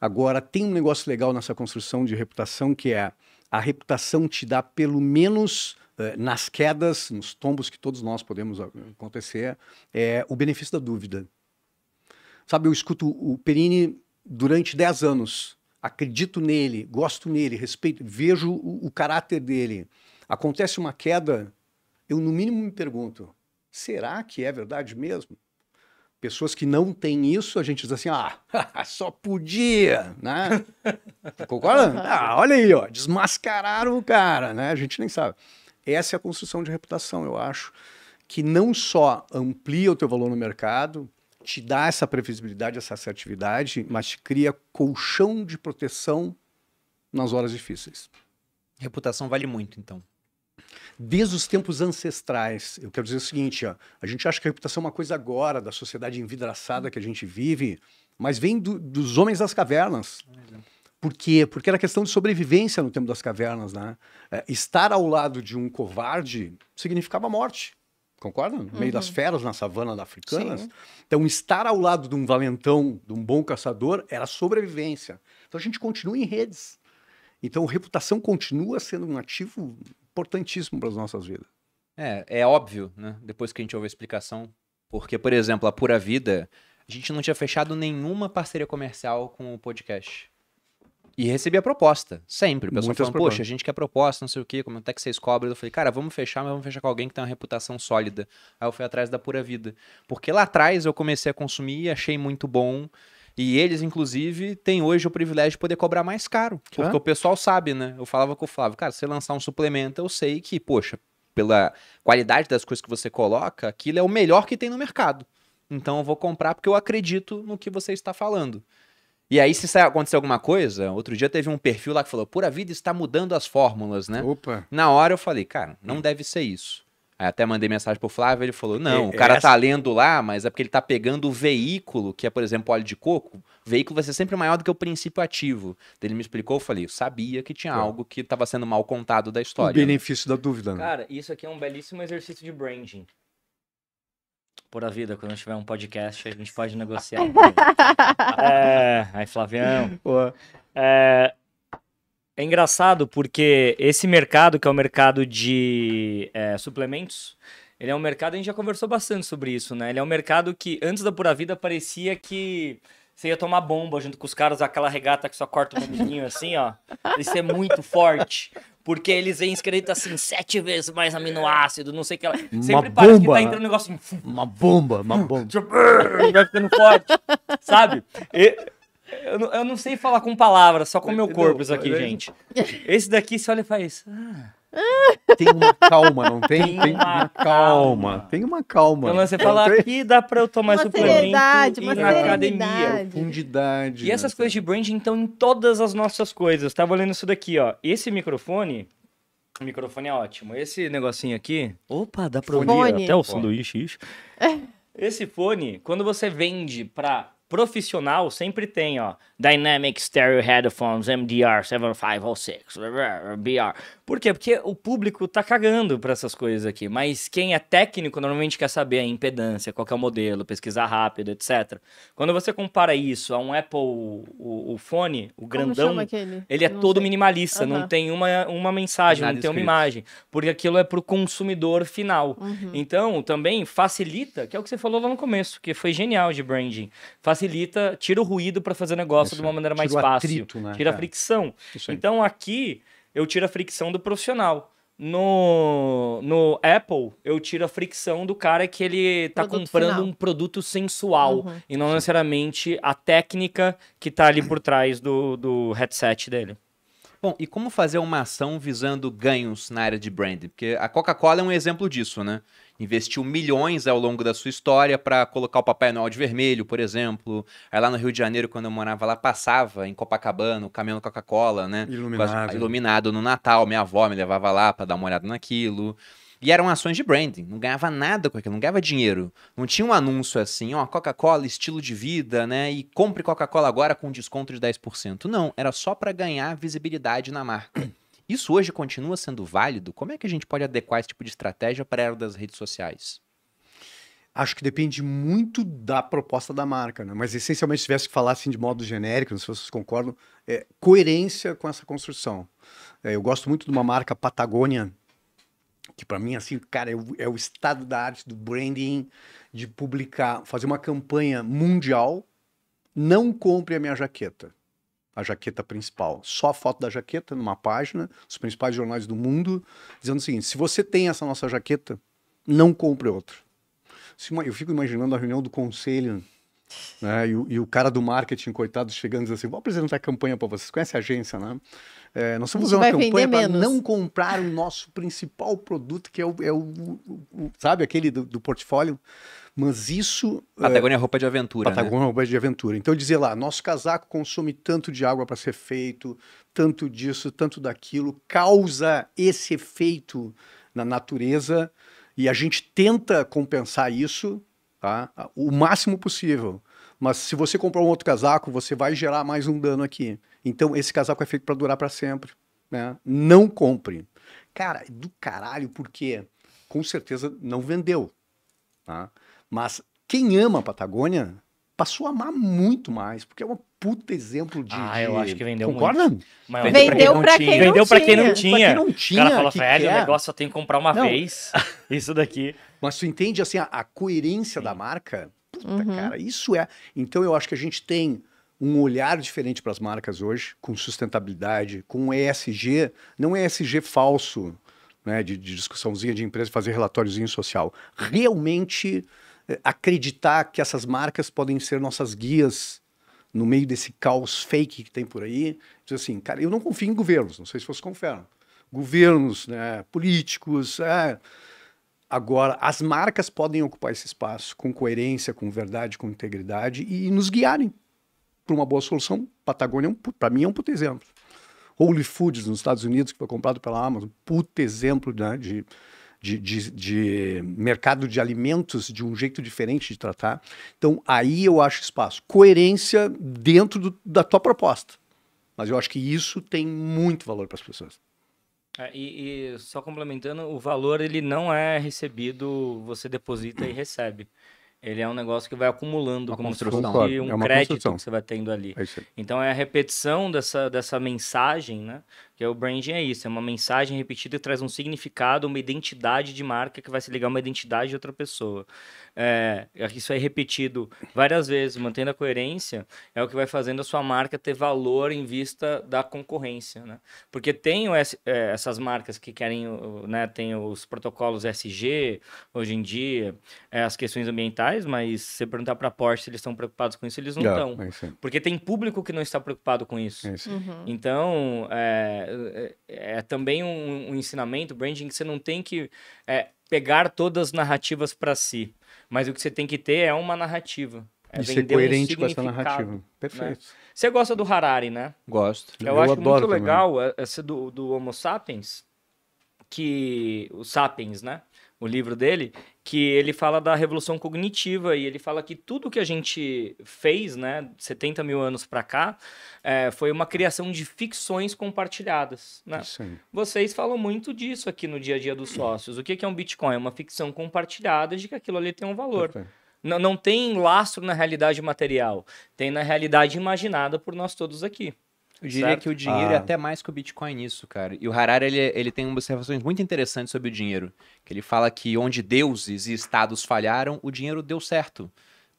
Speaker 3: Agora, tem um negócio legal nessa construção de reputação que é a reputação te dá pelo menos eh, nas quedas, nos tombos que todos nós podemos acontecer, é o benefício da dúvida. Sabe, eu escuto o Perini durante 10 anos, acredito nele, gosto nele, respeito, vejo o, o caráter dele. Acontece uma queda, eu no mínimo me pergunto, será que é verdade mesmo? Pessoas que não têm isso, a gente diz assim, ah, só podia, né? Concorda? Ah, olha aí, ó, desmascararam o cara, né? A gente nem sabe. Essa é a construção de reputação, eu acho, que não só amplia o teu valor no mercado, te dá essa previsibilidade, essa assertividade, mas te cria colchão de proteção nas horas difíceis. Reputação vale muito, então. Desde os tempos ancestrais, eu quero dizer o seguinte: ó, a gente acha que a reputação é uma coisa agora, da sociedade envidraçada que a gente vive, mas vem do, dos homens das cavernas. Um por quê? Porque era questão de sobrevivência no tempo das cavernas, né? É, estar ao lado de um covarde significava morte. Concorda? No meio das uhum. feras, na savana da africana. Então, estar ao lado de um valentão, de um bom caçador, era sobrevivência. Então, a gente continua em redes. Então, reputação continua sendo um ativo importantíssimo para as nossas vidas.
Speaker 1: É, é óbvio, né? Depois que a gente ouve a explicação. Porque, por exemplo, a Pura Vida, a gente não tinha fechado nenhuma parceria comercial com o podcast. E recebia proposta, sempre. O pessoal Muitas falando, poxa, a gente quer proposta, não sei o quê, como até que vocês cobram. Eu falei, cara, vamos fechar, mas vamos fechar com alguém que tem uma reputação sólida. Aí eu fui atrás da Pura Vida. Porque lá atrás eu comecei a consumir, achei muito bom. E eles, inclusive, têm hoje o privilégio de poder cobrar mais caro. Porque o pessoal sabe, né? Eu falava com o Flávio, cara, se você lançar um suplemento, eu sei que, poxa, pela qualidade das coisas que você coloca, aquilo é o melhor que tem no mercado. Então eu vou comprar porque eu acredito no que você está falando. E aí, se acontecer alguma coisa, outro dia teve um perfil lá que falou: Pura vida está mudando as fórmulas, né? Opa. Na hora eu falei, cara, não deve ser isso. Aí até mandei mensagem pro Flávio, ele falou: não, o cara tá essa... tá lendo lá, mas é porque ele tá pegando o veículo, que é, por exemplo, óleo de coco. O veículo vai ser sempre maior do que o princípio ativo. Ele me explicou, eu falei: eu sabia que tinha Pô. Tá. algo que estava sendo mal contado da história. O né? benefício né? da dúvida, né?
Speaker 4: Cara, isso aqui é um belíssimo exercício de branding por a vida, quando tiver um podcast, a gente pode negociar. é, aí, Flavião. É, é, engraçado porque esse mercado, que é o mercado de é, suplementos, ele é um mercado, a gente já conversou bastante sobre isso, né? Ele é um mercado que antes da Pura Vida parecia que você ia tomar bomba junto com os caras, aquela regata que só corta o mamilinho assim, ó. Isso é muito forte. Porque eles vêm escrito assim, sete vezes mais aminoácido, não sei o que lá. Sempre uma parece bomba. que tá né? entrando um
Speaker 3: negócio assim. Uma bomba, uma bomba.
Speaker 4: Tipo, vai ficando forte, sabe? E... Eu não, eu não, sei falar com palavras, só com meu corpo isso aqui, é gente. Esse daqui você olha e faz. Ah. Tem uma calma, não tem? Tem, tem uma calma. calma. Tem uma calma. Então, você fala, tem... aqui dá pra eu tomar uma suplemento uma na academia. Profundidade. E essas né? coisas de branding, então, em todas as nossas coisas. Tava olhando isso daqui, ó. Esse microfone... O microfone é ótimo. Esse negocinho aqui... Opa, dá pra ouvir até o sanduíche, isso. Esse fone, quando você vende pra profissional sempre tem, ó, Dynamic Stereo Headphones MDR 7506, BR. Por quê? Porque o público tá cagando para essas coisas aqui. Mas quem é técnico normalmente quer saber a impedância, qual é o modelo, pesquisar rápido, etc. Quando você compara isso a um Apple, o, o fone, o grandão, ele é não todo sei. minimalista, uhum. não tem uma, uma mensagem, Nada não tem uma imagem. Porque aquilo é pro consumidor final. Uhum. Então, também facilita, que é o que você falou lá no começo, que foi genial de branding. Facilita, tira o ruído para fazer negócio isso. de é. uma maneira mais tira fácil. Atrito, né, tira a é. fricção. Então, aqui eu tiro a fricção do profissional. No, no Apple, eu tiro a fricção do cara que ele tá produto comprando final. um produto sensual uhum. e não necessariamente a técnica que tá ali por trás do, do headset dele.
Speaker 1: Bom, e como fazer uma ação visando ganhos na área de branding? Porque a Coca-Cola é um exemplo disso, né? Investiu milhões ao longo da sua história para colocar o Papai Noel de vermelho, por exemplo. Aí lá no Rio de Janeiro, quando eu morava lá, passava em Copacabana o caminhão da Coca-Cola, né? Iluminado. Né? Iluminado no Natal. Minha avó me levava lá para dar uma olhada naquilo. E eram ações de branding, não ganhava nada com aquilo, não ganhava dinheiro. Não tinha um anúncio assim, ó, Coca-Cola, estilo de vida, né? E compre Coca-Cola agora com desconto de 10%. Não, era só para ganhar visibilidade na marca. Isso hoje continua sendo válido? Como é que a gente pode adequar esse tipo de estratégia para a era das redes sociais?
Speaker 3: Acho que depende muito da proposta da marca, né? Mas essencialmente, se tivesse que falar assim de modo genérico, não sei se vocês concordam, é coerência com essa construção. É, eu gosto muito de uma marca Patagônia, que para mim, assim, cara, é o, é o, estado da arte do branding, de publicar, fazer uma campanha mundial, não compre a minha jaqueta, a jaqueta principal, só a foto da jaqueta numa página, os principais jornais do mundo, dizendo o seguinte, se você tem essa nossa jaqueta, não compre outra. Eu fico imaginando a reunião do conselho né? E, e, o cara do marketing, coitado, chegando e assim: vou apresentar a campanha para vocês. Conhece a agência, né? É, nós vamos fazer uma campanha para não comprar o nosso principal produto, que é o, é o, o, o sabe, aquele do, do, portfólio. Mas isso. É, Patagônia é roupa de aventura. Patagônia né? É roupa de aventura. Então dizia lá: nosso casaco consome tanto de água para ser feito, tanto disso, tanto daquilo, causa esse efeito na natureza. E a gente tenta compensar isso tá? O máximo possível. Mas se você comprar um outro casaco, você vai gerar mais um dano aqui. Então esse casaco é feito para durar para sempre, né? Não compre. Cara, é do caralho, porque com certeza não vendeu, tá? Mas quem ama a Patagônia passou a amar muito mais, porque é uma puta exemplo de. Ah, eu acho que vendeu Concorda? muito. Concorda? Vendeu para quem, vendeu pra quem não tinha. Vendeu para quem não tinha. O cara falou, velho, quer. o é? negócio só tem que comprar uma não. vez. Isso daqui. Mas tu entende assim a, a coerência Sim. da marca? Puta, uhum. cara, isso é. Então eu acho que a gente tem um olhar diferente para as marcas hoje, com sustentabilidade, com ESG, não é ESG falso, né, de, de discussãozinha de empresa, fazer relatóriozinho social. Realmente eh, acreditar que essas marcas podem ser nossas guias no meio desse caos fake que tem por aí, diz assim, cara, eu não confio em governos, não sei se vocês confiam, Governos, né, políticos. É. Agora, as marcas podem ocupar esse espaço com coerência, com verdade, com integridade e nos guiarem para uma boa solução. Patagônia, é um, para mim, é um puto exemplo. Whole Foods nos Estados Unidos, que foi comprado pela Amazon, puto exemplo né, de de, de, de mercado de alimentos de um jeito diferente de tratar. Então, aí eu acho espaço. Coerência dentro do, da tua proposta. Mas eu acho que isso tem muito valor para as pessoas.
Speaker 4: É, e, e, só complementando, o valor ele não é recebido, você deposita e recebe. Ele é um negócio que vai acumulando uma como se fosse um é crédito construção. que você vai tendo ali. É então é a repetição dessa, dessa mensagem, né? é o branding é isso, é uma mensagem repetida que traz um significado, uma identidade de marca que vai se ligar a uma identidade de outra pessoa. É, é isso é repetido várias vezes, mantendo a coerência, é o que vai fazendo a sua marca ter valor em vista da concorrência, né? Porque tem o, é, essas marcas que querem, né, tem os protocolos SG hoje em dia, é, as questões ambientais, mas se você perguntar para a Porsche se eles estão preocupados com isso, eles não, estão. Ah, é porque tem público que não está preocupado com isso. É uhum. Então, é, é, é, também um, um, ensinamento, branding, que você não tem que é, pegar todas as narrativas para si, mas o que você tem que ter é uma narrativa. É e ser coerente um com essa narrativa. Né? Perfeito. Né? Você gosta do Harari, né? Gosto. Eu, Eu acho muito legal também. essa do, do Homo sapiens, que... O sapiens, né? o livro dele, que ele fala da revolução cognitiva e ele fala que tudo que a gente fez, né, 70 mil anos para cá, é, foi uma criação de ficções compartilhadas. Né? Vocês falam muito disso aqui no dia a dia dos sócios. O que é um Bitcoin? É uma ficção compartilhada de que aquilo ali tem um valor. Não, não tem lastro na realidade material, tem na realidade imaginada por nós todos aqui. Eu diria certo? que o dinheiro é ah. é até
Speaker 1: mais que o Bitcoin nisso, cara. E o Harari, ele, ele tem observações muito interessantes sobre o dinheiro. Que ele fala que onde deuses e estados falharam, o dinheiro deu certo.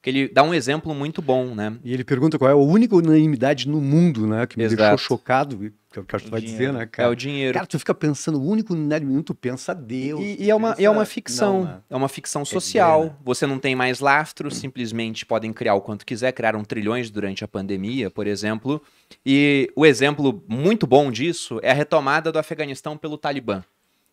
Speaker 1: Que ele dá um exemplo muito bom, né? E ele
Speaker 3: pergunta qual é a única unanimidade no mundo, né? Que me Exato. deixou chocado que é o que tu vai dinheiro. dizer, né, cara? É o dinheiro. Cara, tu fica pensando, o único minuto pensa Deus. E, e é, uma, é pensa... é uma ficção. Não, né? É uma ficção
Speaker 1: social. É né? Você não tem mais lastro, simplesmente podem criar o quanto quiser. Criaram trilhões durante a pandemia, por exemplo. E o exemplo muito bom disso é a retomada do Afeganistão pelo Talibã.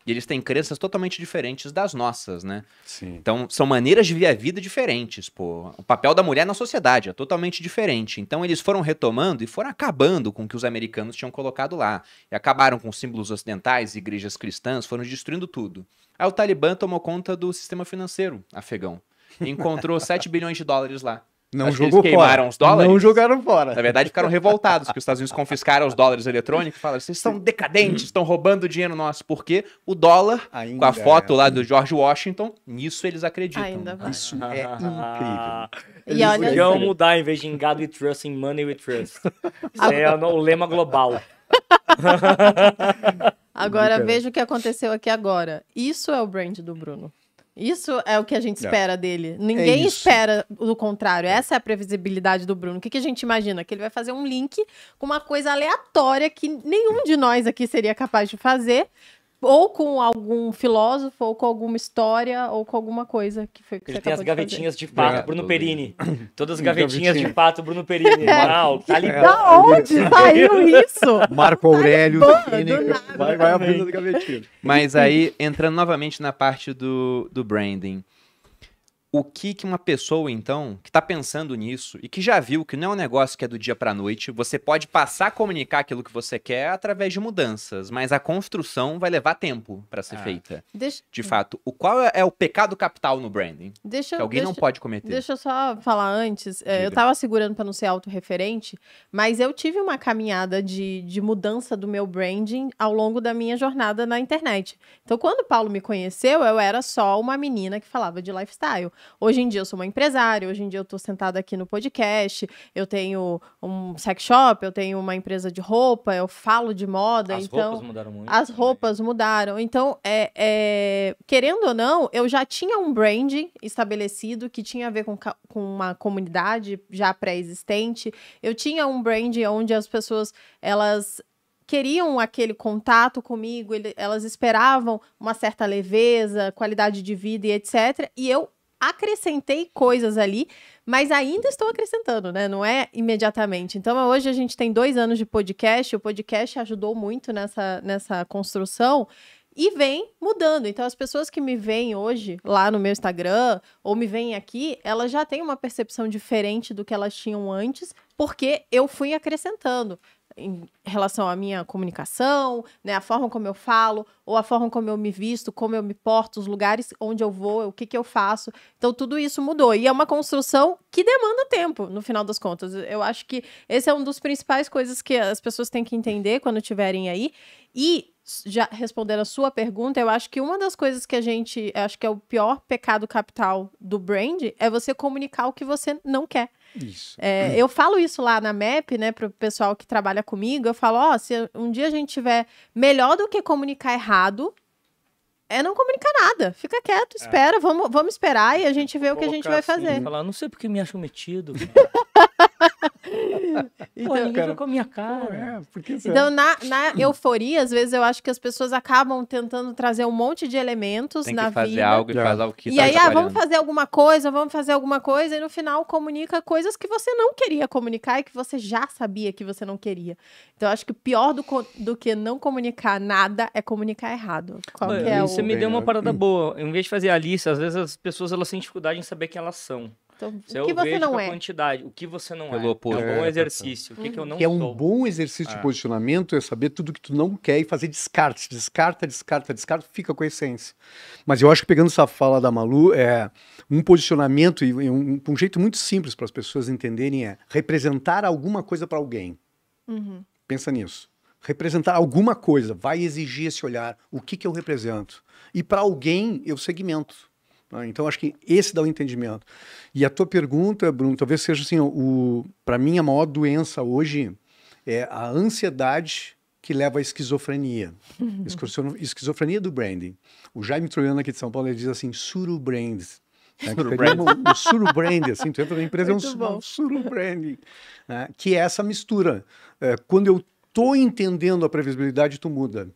Speaker 1: E eles têm crenças totalmente diferentes das nossas, né? Sim. Então, são maneiras de ver a vida diferentes, pô. O papel da mulher na sociedade é totalmente diferente. Então, eles foram retomando e foram acabando com o que os americanos tinham colocado lá. E acabaram com símbolos ocidentais, igrejas cristãs, foram destruindo tudo. Aí o Talibã tomou conta do sistema financeiro afegão. Encontrou 7 bilhões de dólares lá. Não Acho jogou queimaram fora. os dólares. Não jogaram fora. Na verdade, ficaram revoltados que os Estados Unidos confiscaram os dólares eletrônicos. Falaram, vocês são decadentes, estão roubando dinheiro nosso. Porque o dólar, Ainda com a foto é. lá do George Washington, nisso eles
Speaker 4: acreditam. Ainda vai. Isso é incrível. Eles e olha mudar, em vez de God e trust, em money with trust. é o lema global.
Speaker 2: agora, veja o que aconteceu aqui agora. Isso é o brand do Bruno. Isso é o que a gente espera é. dele. Ninguém é espera o contrário. É. Essa é a previsibilidade do Bruno. O que, que, a gente imagina? Que ele vai fazer um link com uma coisa aleatória que nenhum de nós aqui seria capaz de fazer ou com algum filósofo, ou com alguma história, ou com alguma coisa que foi que Ele tem as gavetinhas de, de pato, é, Bruno Perini. Todas as gavetinhas
Speaker 4: de pato, Bruno Perini. moral tá ligado. da onde saiu
Speaker 3: isso? Marco Aurélio. Vai, vai abrindo as gavetinhas. Mas aí,
Speaker 1: entrando novamente na parte do, do branding o que, que uma pessoa, então, que está pensando nisso e que já viu que não é um negócio que é do dia para a noite, você pode passar a comunicar aquilo que você quer através de mudanças, mas a construção vai levar tempo para ser ah. feita. Deixa... De fato, o qual é, é o pecado capital no branding? Deixa, que alguém deixa, não pode cometer. Deixa eu
Speaker 2: só falar antes. É, eu estava segurando para não ser autorreferente, mas eu tive uma caminhada de, de mudança do meu branding ao longo da minha jornada na internet. Então, quando o Paulo me conheceu, eu era só uma menina que falava de lifestyle. Hoje em dia eu sou uma empresária, hoje em dia eu estou sentada aqui no podcast, eu tenho um sex shop, eu tenho uma empresa de roupa, eu falo de moda. As então, roupas mudaram muito. As roupas mudaram. Então, é, é, querendo ou não, eu já tinha um branding estabelecido que tinha a ver com, com uma comunidade já pré-existente. Eu tinha um branding onde as pessoas, elas queriam aquele contato comigo, ele, elas esperavam uma certa leveza, qualidade de vida e etc. E eu acrescentei coisas ali, mas ainda estou acrescentando, né? Não é imediatamente. Então, hoje a gente tem dois anos de podcast, o podcast ajudou muito nessa, nessa construção e vem mudando. Então, as pessoas que me veem hoje lá no meu Instagram ou me veem aqui, elas já têm uma percepção diferente do que elas tinham antes, porque eu fui acrescentando em relação à minha comunicação, né, a forma como eu falo, ou a forma como eu me visto, como eu me porto, os lugares onde eu vou, o que, que eu faço. Então, tudo isso mudou. E é uma construção que demanda tempo, no final das contas. Eu acho que esse é um dos principais coisas que as pessoas têm que entender quando estiverem aí. E já respondendo a sua pergunta, eu acho que uma das coisas que a gente acho que é o pior pecado capital do brand é você comunicar o que você não quer. Isso. É, hum. Eu falo isso lá na MEP, né, pro pessoal que trabalha comigo. Eu falo, ó, oh, se um dia a gente tiver melhor do que comunicar errado, é não comunicar nada. Fica quieto, é. espera, é. vamos, vamos esperar e a gente vê o que a gente vai assim, fazer. Assim,
Speaker 4: falar, não sei porque me acha metido. então, Pô, cara, com a minha cara. então, na,
Speaker 2: na, euforia, às vezes eu acho que as pessoas acabam tentando trazer um monte de elementos Tem na vida. algo e fazer é. o que E tá aí, ah, vamos fazer alguma coisa, vamos fazer alguma coisa, e no final comunica coisas que você não queria comunicar e que você já sabia que você não queria. Então, acho que pior do, do que não comunicar nada é comunicar errado. Qual é você o... me deu uma parada
Speaker 4: boa. Em vez de fazer a lista, às vezes as pessoas elas têm dificuldade em saber quem elas são. Então, Se o é que você não é? Quantidade, o que você não Pelo é. Oposto. É um bom é, tá exercício. Uhum. O que, uhum. que, eu não que é um sou. bom
Speaker 3: exercício de é. posicionamento é saber tudo que tu não quer e fazer descarte. Descarta, descarta, descarta, fica com a essência. Mas eu acho que pegando essa fala da Malu, é um posicionamento e um, um jeito muito simples para as pessoas entenderem é representar alguma coisa para alguém. Uhum. Pensa nisso representar alguma coisa, vai exigir esse olhar. O que, que eu represento? E para alguém, eu segmento. Né? Então, acho que esse dá o um entendimento. E a tua pergunta, Bruno, talvez seja assim: o, para mim, a maior doença hoje é a ansiedade que leva à esquizofrenia. esquizofrenia do branding. O Jaime Troiano aqui de São Paulo ele diz assim: suru brand.
Speaker 2: Né, Um, um suru brand, assim, tu entra na empresa, Muito é um, um
Speaker 3: suru brand. Né, que é essa mistura. É, quando eu estou entendendo a previsibilidade, tu muda.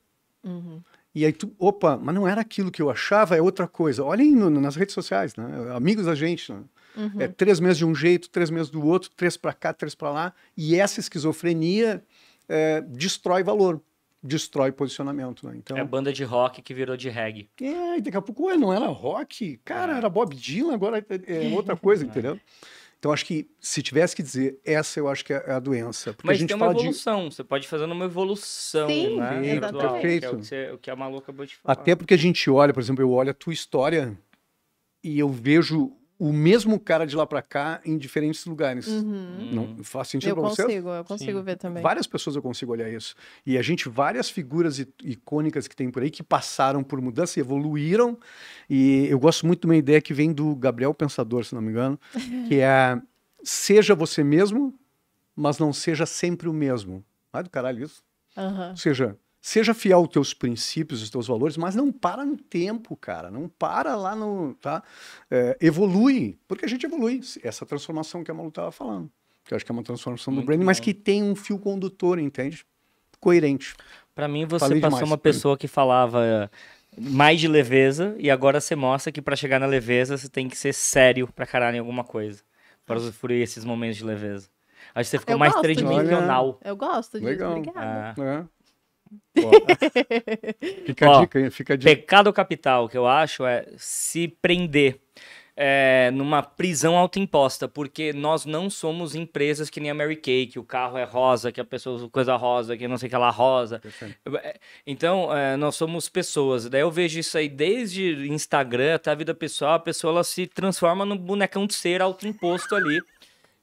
Speaker 3: Uhum. E aí tu, opa, mas não era aquilo que eu achava, é outra coisa. Olhem no, nas redes sociais, né? Amigos da gente, né? uhum. é três meses de um jeito, três meses do outro, três para cá, três para lá. E essa esquizofrenia é, destrói valor, destrói posicionamento.
Speaker 4: Né? Então, é banda de rock que virou de reggae.
Speaker 3: É, e daqui a pouco, ué, não era rock? Cara, é. era Bob Dylan, agora é, é outra coisa, entendeu? Então, acho que se tivesse que dizer, essa eu acho que é a é doença. Porque Mas a gente tem uma evolução,
Speaker 4: de... você pode fazer uma evolução, Sim, né? Sim, perfeito. Que é o, que você, o que a maluca acabou de falar. Até
Speaker 3: porque a gente olha, por exemplo, eu olho a tua história e eu vejo o mesmo cara de lá para cá em diferentes lugares. Uhum. Não faz sentido para você? Eu consigo, eu consigo Sim. ver também. Várias pessoas eu consigo olhar isso. E a gente, várias figuras icônicas que tem por aí que passaram por mudança e evoluíram. E eu gosto muito de uma ideia que vem do Gabriel Pensador, se não me engano, que é seja você mesmo, mas não seja sempre o mesmo. vai do caralho isso. Uhum. Ou seja, Seja fiel aos teus princípios, aos teus valores, mas não para no tempo, cara. Não para lá no. Tá? É, evolui, porque a gente evolui. Essa transformação que a Malu estava falando, que eu acho que é uma transformação Muito do branding, mas que tem um fio condutor, entende? Coerente.
Speaker 4: Para mim, você Falei passou demais. uma pessoa que falava é, mais de leveza e agora você mostra que para chegar na leveza você tem que ser sério para caralho em alguma coisa para usufruir esses momentos de leveza. Acho que você ficou eu mais tridimensional. Eu gosto disso, Legal. obrigada. Ah. É. fica, a dica, fica a dica. Pecado capital, que eu acho, é se prender. É, numa prisão autoimposta, porque nós não somos empresas que nem a Mary Kay, que o carro é rosa, que a pessoa usa coisa rosa, que não sei o que lá rosa. É, então, é, nós somos pessoas. Daí eu vejo isso aí desde Instagram até a vida pessoal, a pessoa ela se transforma num bonecão de ser autoimposto ali.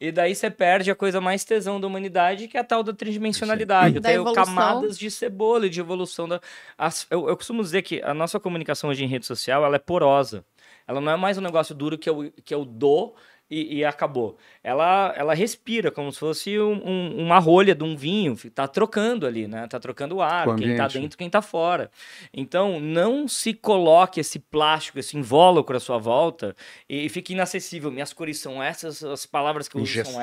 Speaker 4: E daí você perde a coisa mais tesão da humanidade, que é a tal da tridimensionalidade. Eu tenho camadas de cebola, de evolução da. As, eu, eu, costumo dizer que a nossa comunicação hoje em rede social ela é porosa. Ela não é mais um negócio duro que eu, que eu dou e, e, acabou. Ela, ela respira como se fosse um, um, uma rolha de um vinho, tá trocando ali, né? Tá trocando o ar, o quem tá dentro, quem tá fora. Então, não se coloque esse plástico, esse invólucro à sua volta e, e fique inacessível. Minhas cores são essas, as palavras que eu uso Ingestado, são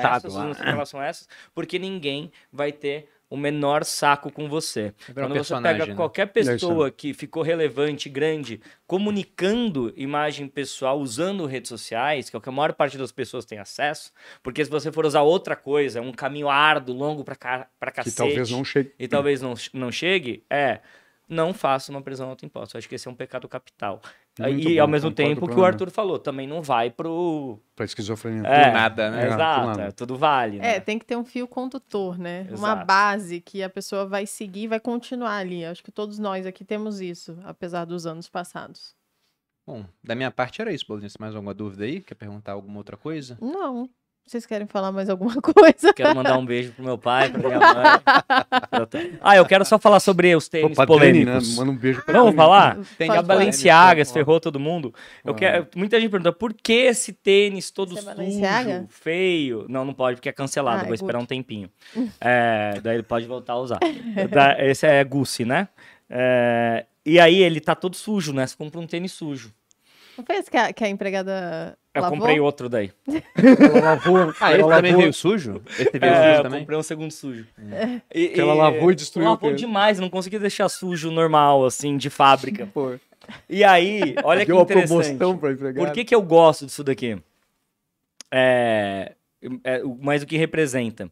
Speaker 4: essas, as minhas são essas, porque ninguém vai ter o menor saco com você. Quando você pega né? qualquer pessoa que ficou relevante, grande, comunicando imagem pessoal usando redes sociais, que é o que a maior parte das pessoas tem acesso, porque se você for usar outra coisa, um caminho árduo, longo para cacete... Que talvez não chegue. E talvez não, não chegue, é não faça uma prisão autoimposta. Eu acho que esse é um pecado capital. Muito e bom, ao mesmo tempo que o Arthur falou, também não vai pro. Pra esquizofrenia. É, nada, né? É, exato, é, tudo vale. É, né? É,
Speaker 2: tem que ter um fio condutor, né? Exato. Uma base que a pessoa vai seguir e vai continuar ali. Acho que todos nós aqui temos isso, apesar dos anos passados.
Speaker 1: Bom, da minha parte era isso, Bolinha. mais alguma dúvida aí? Quer perguntar alguma outra coisa?
Speaker 2: Não. Vocês querem falar mais alguma coisa? Quero mandar um beijo
Speaker 4: pro meu pai, pra minha
Speaker 2: mãe.
Speaker 4: ah, eu quero só falar sobre os tênis Pô, né? polêmicos. Né? Manda um beijo pra Vamos mim. falar? Tem a Balenciagas, ferrou todo mundo. Eu quero, muita gente pergunta, por que esse tênis todo é sujo, feio? Não, não pode, porque é cancelado. Ah, é Vou é esperar um tempinho. é, daí ele pode voltar a usar. É esse é Gucci, né? e aí ele tá todo sujo, né? Você compra um tênis sujo.
Speaker 2: Não foi esse que a, que a empregada. Eu lavou? comprei
Speaker 4: outro daí. ela lavou. Ah, ele também veio sujo? Esse veio é, sujo também? Eu comprei um segundo sujo. É. E, que ela lavou e destruiu. Lavou demais, não consegui deixar sujo normal, assim, de fábrica. pô. E aí, olha Deu que interessante. Uma promoção pra Por que, que eu gosto disso daqui? É, é, mas o que representa?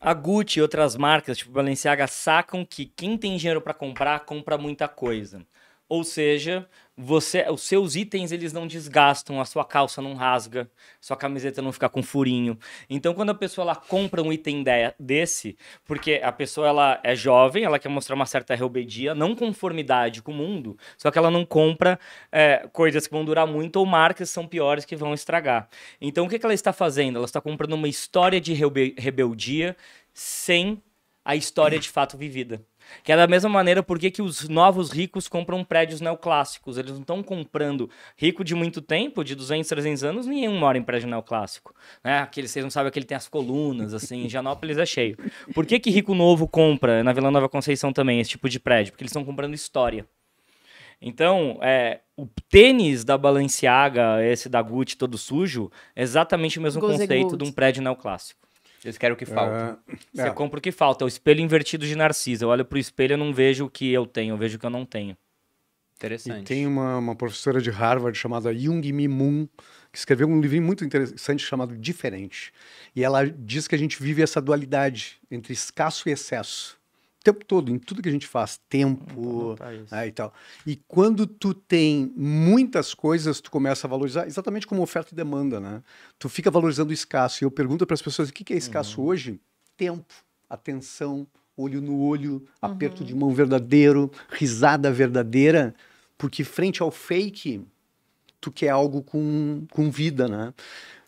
Speaker 4: A Gucci e outras marcas, tipo Balenciaga, sacam que quem tem dinheiro para comprar, compra muita coisa. Ou seja, você, os seus itens eles não desgastam, a sua calça não rasga, sua camiseta não fica com furinho. Então, quando a pessoa ela compra um item de, desse, porque a pessoa ela é jovem, ela quer mostrar uma certa rebeldia, não conformidade com o mundo, só que ela não compra é, coisas que vão durar muito ou marcas são piores que vão estragar. Então, o que, que ela está fazendo? Ela está comprando uma história de rebeldia sem a história de fato vivida. Que é da mesma maneira porque que os novos ricos compram prédios neoclássicos. Eles não estão comprando rico de muito tempo, de 200, 300 anos, nenhum mora em prédio neoclássico. Né? Aquele, vocês não sabem, que ele tem as colunas, assim, em Janópolis é cheio. Por que que rico novo compra, na Vila Nova Conceição também, esse tipo de prédio? Porque eles estão comprando história. Então, é, o tênis da Balenciaga, esse da Gucci todo sujo, é exatamente o mesmo Goze conceito Goze. de um prédio neoclássico. Eles querem o que falta. Uh, Você é. compra o que falta. É O espelho invertido de Narcisa. Eu olho pro espelho e não vejo o que eu tenho, eu vejo o que eu não tenho. Interessante. E
Speaker 3: tem uma, uma professora de Harvard chamada Jung Mi Moon, que escreveu um livro muito interessante chamado Diferente. E ela diz que a gente vive essa dualidade entre escasso e excesso tempo todo, em tudo que a gente faz, tempo ah, e tal. E quando tu tem muitas coisas, tu começa a valorizar, exatamente como oferta e demanda, né? Tu fica valorizando o escasso. E eu pergunto para as pessoas, o que, que é escasso uhum. hoje? Tempo, atenção, olho no olho, uhum. aperto de mão verdadeiro, risada verdadeira. Porque frente ao fake, tu quer algo com, com vida, né?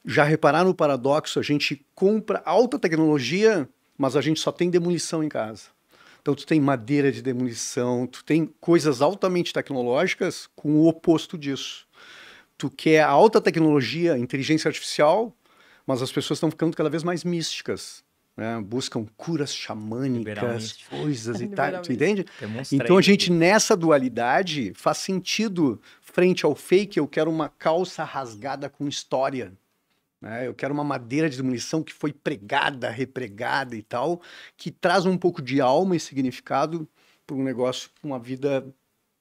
Speaker 3: Já reparar no paradoxo? A gente compra alta tecnologia, mas a gente só tem demolição em casa. Então tu tem madeira de demolição, tu tem coisas altamente tecnológicas com o oposto disso. Tu quer alta tecnologia, inteligência artificial, mas as pessoas estão ficando cada vez mais místicas. Né? buscam curas xamânicas, coisas e tal, tu entende? Então a gente nessa dualidade faz sentido frente ao fake, eu quero uma calça rasgada com história. Né? Eu quero uma madeira de munição que foi pregada, repregada e tal, que traz um pouco de alma e significado para um negócio, uma vida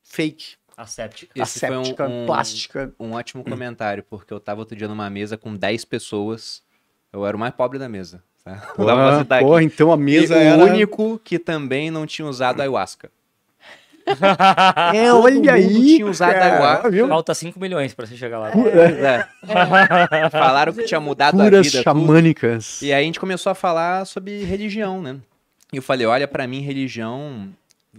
Speaker 3: fake. Asséptica, Asséptica um, plástica.
Speaker 1: Um, ótimo hum. comentário, porque eu estava outro dia numa mesa com 10 pessoas, eu era o mais pobre da mesa. Tá? Porra, então a mesa e era... O único que também não tinha usado ayahuasca.
Speaker 3: É, olha aí. Tinha usado tá
Speaker 1: Falta 5 milhões pra você chegar lá. É, é. É. Falaram que tinha mudado Curas a vida. xamânicas. Tudo. E aí a gente começou a falar sobre religião, né? E eu falei: olha, para mim, religião.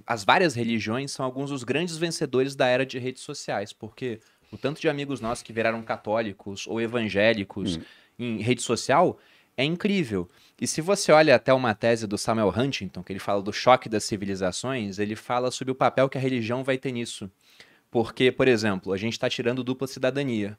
Speaker 1: As várias religiões são alguns dos grandes vencedores da era de redes sociais, porque o tanto de amigos nossos que viraram católicos ou evangélicos hum. em rede social é incrível. E se você olha até uma tese do Samuel Huntington, que ele fala do choque das civilizações, ele fala sobre o papel que a religião vai ter nisso. Porque, por exemplo, a gente está tirando dupla cidadania.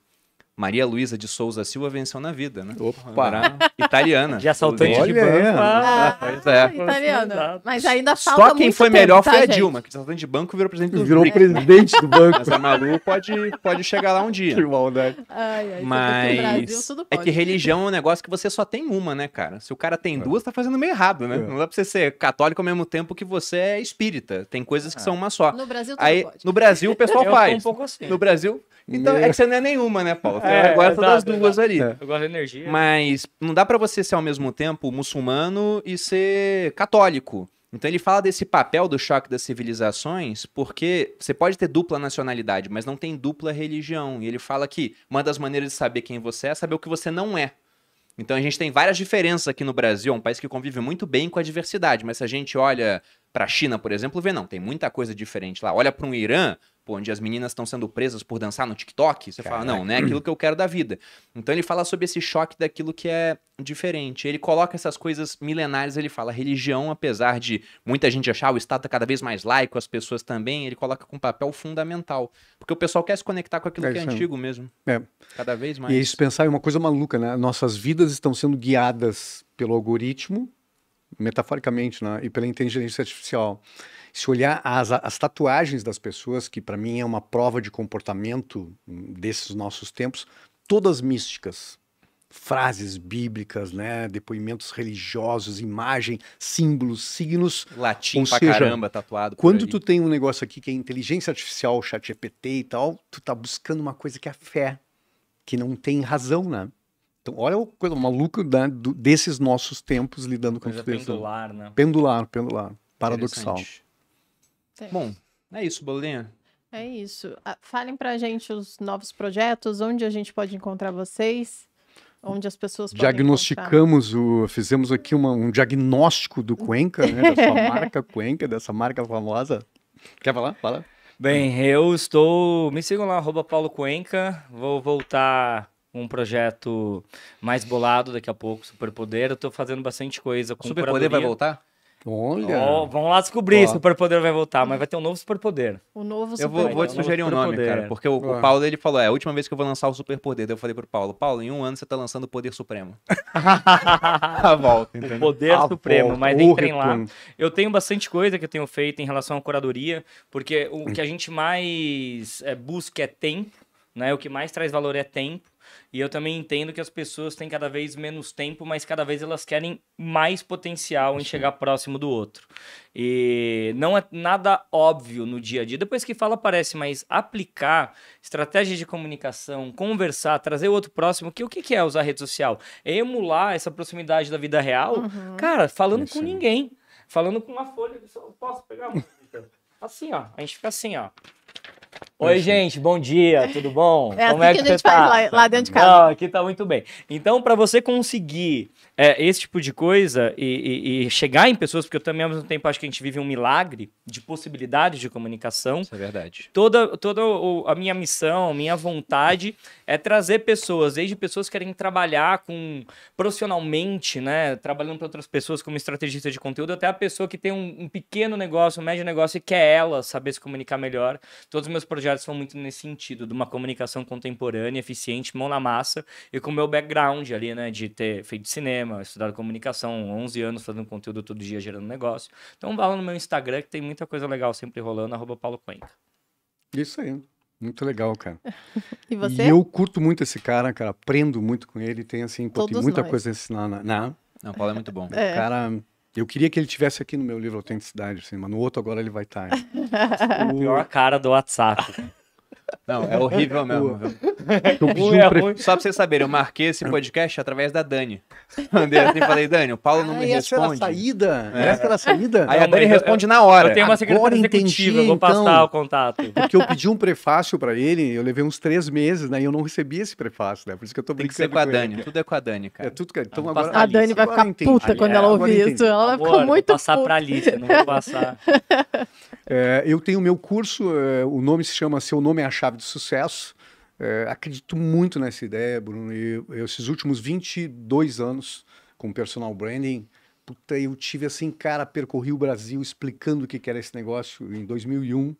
Speaker 1: Maria Luísa de Souza Silva venceu na vida, né? Opa! Era italiana. De assaltante Olha de banco. Ah, ah, é. é, é italiana. Mas ainda falta Só quem foi tempo, melhor tá, foi a gente? Dilma, que assaltante tá de banco virou presidente do Virou presidente né? do banco. Mas a Malu pode, pode chegar lá um dia. Que maldade. Né?
Speaker 5: Ai,
Speaker 4: ai, Mas Brasil, é que religião
Speaker 1: é um negócio que você só tem uma, né, cara? Se o cara tem é. duas, tá fazendo meio errado, né? É. Não dá pra você ser católico ao mesmo tempo que você é espírita. Tem coisas que são uma só. No Brasil, tudo Aí, pode. No Brasil, o pessoal Eu faz. Um pouco assim. No Brasil... Então, é que você não é nenhuma, né, Paulo? É, é, agora exato, das duas exato. ali. É. Eu gosto da energia. Mas não dá para você ser ao mesmo tempo muçulmano e ser católico. Então ele fala desse papel do choque das civilizações, porque você pode ter dupla nacionalidade, mas não tem dupla religião. E ele fala que uma das maneiras de saber quem você é é saber o que você não é. Então a gente tem várias diferenças aqui no Brasil, é um país que convive muito bem com a diversidade, mas se a gente olha para a China, por exemplo, vê não, tem muita coisa diferente lá. Olha para um Irã, Tipo, onde as meninas estão sendo presas por dançar no TikTok, você Caraca. fala, não, né? Aquilo que eu quero da vida. Então ele fala sobre esse choque daquilo que é diferente. Ele coloca essas coisas milenares, ele fala, religião, apesar de muita gente achar o Estado cada vez mais laico, as pessoas também, ele coloca com um papel fundamental. Porque o pessoal quer se conectar com aquilo é, que é, é antigo mesmo. É. Cada vez mais. E isso
Speaker 3: pensar é uma coisa maluca, né? Nossas vidas estão sendo guiadas pelo algoritmo, metaforicamente, né? E pela inteligência artificial se olhar as, as tatuagens das pessoas, que para mim é uma prova de comportamento hum, desses nossos tempos, todas místicas. Frases bíblicas, né? depoimentos religiosos, imagem, símbolos, signos. Latim Ou pra seja, caramba tatuado. Quando tu tem um negócio aqui que é inteligência artificial, chat GPT e tal, tu tá buscando uma coisa que é fé, que não tem razão, né? Então, olha a coisa maluca né, do, desses nossos tempos lidando com isso. Pendular, né? Pendular, pendular. Paradoxal.
Speaker 2: Certo. Bom,
Speaker 1: é isso, Bolinha.
Speaker 2: É isso. Ah, falem pra gente os novos projetos, onde a gente pode encontrar vocês onde as pessoas diagnosticamos
Speaker 3: o fizemos aqui uma, um diagnóstico do Cuenca né, da sua marca Cuenca dessa marca famosa
Speaker 4: quer falar fala bem eu estou me sigam lá arroba Paulo Cuenca vou voltar um projeto mais bolado daqui a pouco superpoder eu estou fazendo bastante coisa com superpoder vai voltar Olha. Oh, vamos lá descobrir se o superpoder vai voltar, mas vai ter um novo superpoder. O novo superpoder. Eu vou, vou te sugerir um nome, cara,
Speaker 1: porque o, o, Paulo ele falou: é a última vez que eu vou lançar o superpoder. Daí
Speaker 4: eu falei pro Paulo: Paulo, em um ano você tá lançando o Poder Supremo. a volta, entendeu? O Poder a Supremo, volta. mas entrem lá. Eu tenho bastante coisa que eu tenho feito em relação à curadoria, porque o que a gente mais é, busca é tempo, né? O que mais traz valor é tempo. E eu também entendo que as pessoas têm cada vez menos tempo, mas cada vez elas querem mais potencial em chegar próximo do outro. E não é nada óbvio no dia a dia. Depois que fala, parece, mas aplicar estratégias de comunicação, conversar, trazer o outro próximo, que o que é usar rede social? É emular essa proximidade da vida real, uhum. cara, falando Isso. com ninguém. Falando com uma folha, eu posso pegar uma... assim, ó. A gente fica assim, ó. Oi, gente, bom dia, tudo bom? É Como assim é que, que a gente tá? faz lá, lá, dentro de casa. Não, aqui tá muito bem. Então, para você conseguir é, esse tipo de coisa e, e, e, chegar em pessoas, porque eu também ao mesmo tempo acho que a gente vive um milagre de possibilidades de comunicação. Isso é verdade. Toda, toda a minha missão, a minha vontade é trazer pessoas, desde pessoas que querem trabalhar com profissionalmente, né? Trabalhando para outras pessoas como estrategista de conteúdo, até a pessoa que tem um, um pequeno negócio, um médio negócio e quer ela saber se comunicar melhor. Todos os meus projetos projetos vão muito nesse sentido, de uma comunicação contemporânea, eficiente, mão na massa, e com o meu background ali, né, de ter feito cinema, estudado comunicação, 11 anos fazendo conteúdo todo dia, gerando negócio. Então vá lá no meu Instagram, que tem muita coisa legal sempre rolando, arroba Paulo Cuenca.
Speaker 3: Isso aí. Muito legal, cara. e você? E eu curto muito esse cara, cara. Aprendo muito com ele. Tem, assim, tem muita nós. coisa a ensinar. Na... Não, o Paulo é muito bom. É. O cara eu queria que ele tivesse aqui no meu livro Autenticidade, assim, mas no outro agora ele vai estar. Tá, o... Pior cara do WhatsApp. Não, é horrível mesmo. Viu? É
Speaker 1: é Só pra vocês saberem, eu marquei esse podcast através da Dani. Mandei, assim e falei, Dani, o Paulo não ah, me responde. Essa era a
Speaker 3: saída? É. Essa era a saída? Aí não, a Dani responde na hora. Eu tenho uma secretária executiva, vou passar então, o
Speaker 4: contato.
Speaker 3: Porque eu pedi um prefácio pra ele, eu levei uns três meses, né? E eu não recebi esse prefácio, né? Por isso que eu tô brincando. Tem que ser com a Dani, tudo é com a Dani, cara. É tudo, cara. Então,
Speaker 1: agora, a Dani
Speaker 2: vai ficar entendi. puta quando é, ela ouvir isso. Ela ficou muito. Vou passar puta. pra Alice, não vou passar.
Speaker 3: É, eu tenho o meu curso, é, o nome se chama Seu Nome é Achado chave de sucesso. É, acredito muito nessa ideia, Bruno. E esses últimos 22 anos com personal branding, puta, eu tive assim, cara, percorri o Brasil explicando o que era esse negócio em 2001.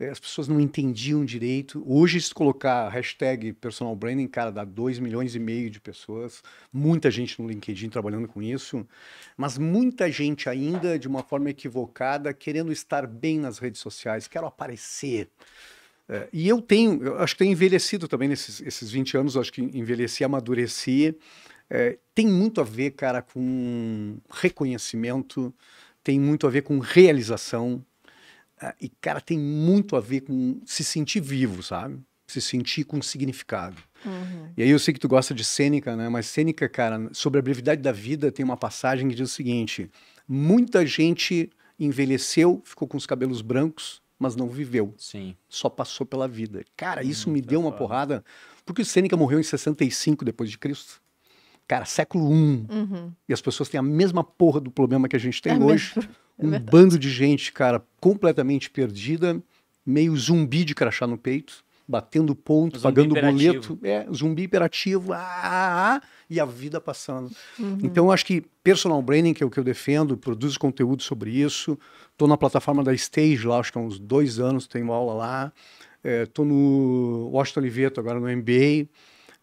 Speaker 3: É, as pessoas não entendiam direito. Hoje, se colocar hashtag personal branding, cara, dá 2 milhões e meio de pessoas. Muita gente no LinkedIn trabalhando com isso. Mas muita gente ainda, de uma forma equivocada, querendo estar bem nas redes sociais. Quero aparecer é, e eu tenho, eu acho que tenho envelhecido também nesses esses 20 anos, acho que envelheci, amadureci. É, tem muito a ver, cara, com reconhecimento, tem muito a ver com realização, é, e, cara, tem muito a ver com se sentir vivo, sabe? Se sentir com significado. Uhum. E aí eu sei que tu gosta de Sêneca, né? Mas Sêneca, cara, sobre a brevidade da vida, tem uma passagem que diz o seguinte: muita gente envelheceu, ficou com os cabelos brancos, mas não viveu. Sim. Só passou pela vida. Cara, hum, isso hum, me tá deu uma porrada, porque o Sêneca morreu em 65 depois de Cristo. Cara, século I. Uhum. E as pessoas têm a mesma porra do problema que a gente tem é hoje. É um bando de gente, cara, completamente perdida, meio zumbi de crachá no peito, batendo ponto, zumbi pagando imperativo. boleto. É, zumbi imperativo. Ah, ah, ah e a vida passando. Uhum. Então, acho que personal branding, que é o que eu defendo, produzo conteúdo sobre isso. Estou na plataforma da Stage lá, acho que há uns dois anos, tenho aula lá. Estou é, no Washington Oliveto, agora no MBA.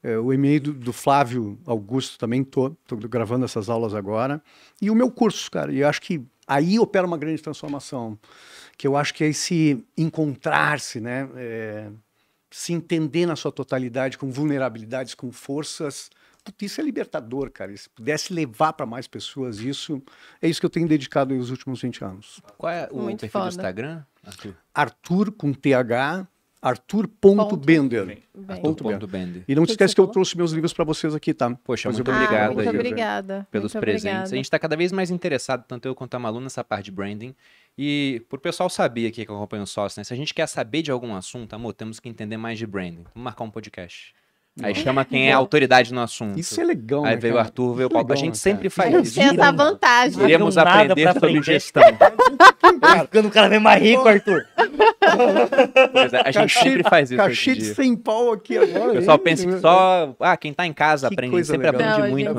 Speaker 3: É, o MBA do, do, Flávio Augusto também estou gravando essas aulas agora. E o meu curso, cara, e acho que aí opera uma grande transformação, que eu acho que é esse encontrar-se, né? É, se entender na sua totalidade, com vulnerabilidades, com forças, isso é libertador, cara. Se pudesse levar para mais pessoas isso, é isso que eu tenho dedicado nos últimos 20 anos. Qual é o Muito perfil foda. do Instagram, Arthur? Arthur com TH. Arthur.bender. Arthur.bender. E não esquece que eu trouxe meus livros para vocês aqui, tá? Poxa, Mas muito, ah, obrigado, ah, muito aí, obrigada pelos muito presentes. Obrigada. A gente está cada
Speaker 1: vez mais interessado, tanto eu quanto a Malu, nessa parte de branding. E para o pessoal saber aqui que acompanha o sócio, né? Se a gente quer saber de algum assunto, amor, temos que entender mais de branding. Vamos marcar um podcast. Aí chama quem é autoridade no assunto. Isso é legal. Aí né, veio o Arthur, veio o é Paulo. a gente sempre faz isso. Tem essa
Speaker 2: vantagem. Queremos aprender sobre gestão. Ficando o cara vem mais rico, Arthur.
Speaker 3: a gente sempre faz isso. Cachê de sem pau aqui agora. O pessoal pensa que
Speaker 1: só. Ah, quem tá em casa aprende. Sempre aprende muito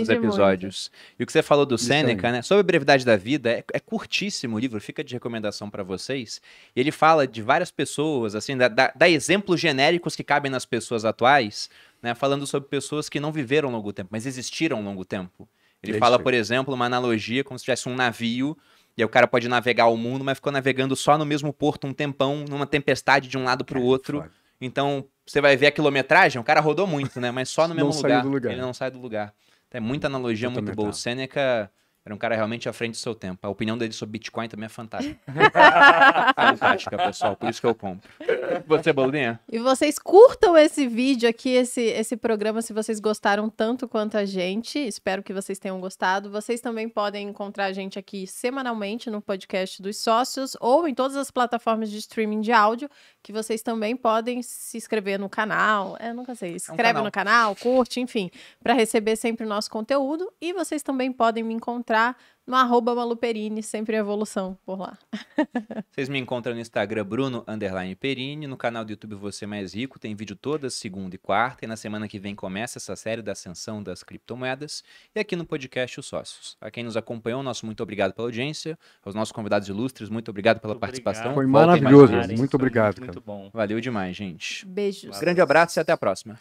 Speaker 1: nos episódios. E o que você falou do Seneca, né? Sobre a brevidade da vida, é, é, curtíssimo o livro, fica de recomendação para vocês. E ele fala de várias pessoas, assim, dá exemplos genéricos que cabem nas pessoas atuais atrás, né, falando sobre pessoas que não viveram longo tempo, mas existiram longo tempo. Ele Deixa. fala, por exemplo, uma analogia como se tivesse um navio e aí o cara pode navegar o mundo, mas ficou navegando só no mesmo porto um tempão, numa tempestade de um lado para o é, outro. Foda. Então, você vai ver a quilometragem, o cara rodou muito, né? Mas só no mesmo lugar. lugar. Ele não sai do lugar. Então, é muita hum, analogia, muito boa. O Seneca era um cara realmente à frente do seu tempo. A opinião dele sobre Bitcoin também é fantástica. fantástica, pessoal. Por isso que eu compro. Você, boludinha
Speaker 2: E vocês curtam esse vídeo aqui, esse, esse programa, se vocês gostaram tanto quanto a gente. Espero que vocês tenham gostado. Vocês também podem encontrar a gente aqui semanalmente no podcast dos sócios ou em todas as plataformas de streaming de áudio que vocês também podem se inscrever no canal. É, eu nunca sei. Escreve é um no canal, curte, enfim, para receber sempre o nosso conteúdo. E vocês também podem me encontrar no arroba maluperini, sempre evolução por lá.
Speaker 1: Vocês me encontram no Instagram, Bruno Underline Perini, no canal do YouTube Você Mais Rico, tem vídeo toda segunda e quarta, e na semana que vem começa essa série da ascensão das criptomoedas, e aqui no podcast Os Sócios. A quem nos acompanhou, nosso muito obrigado pela audiência, aos nossos convidados ilustres, muito obrigado pela muito participação. Obrigado. Foi maravilhoso, muito,
Speaker 3: muito obrigado. Muito, muito bom.
Speaker 1: Valeu demais, gente. Beijos. Valeu. Grande abraço e até a próxima.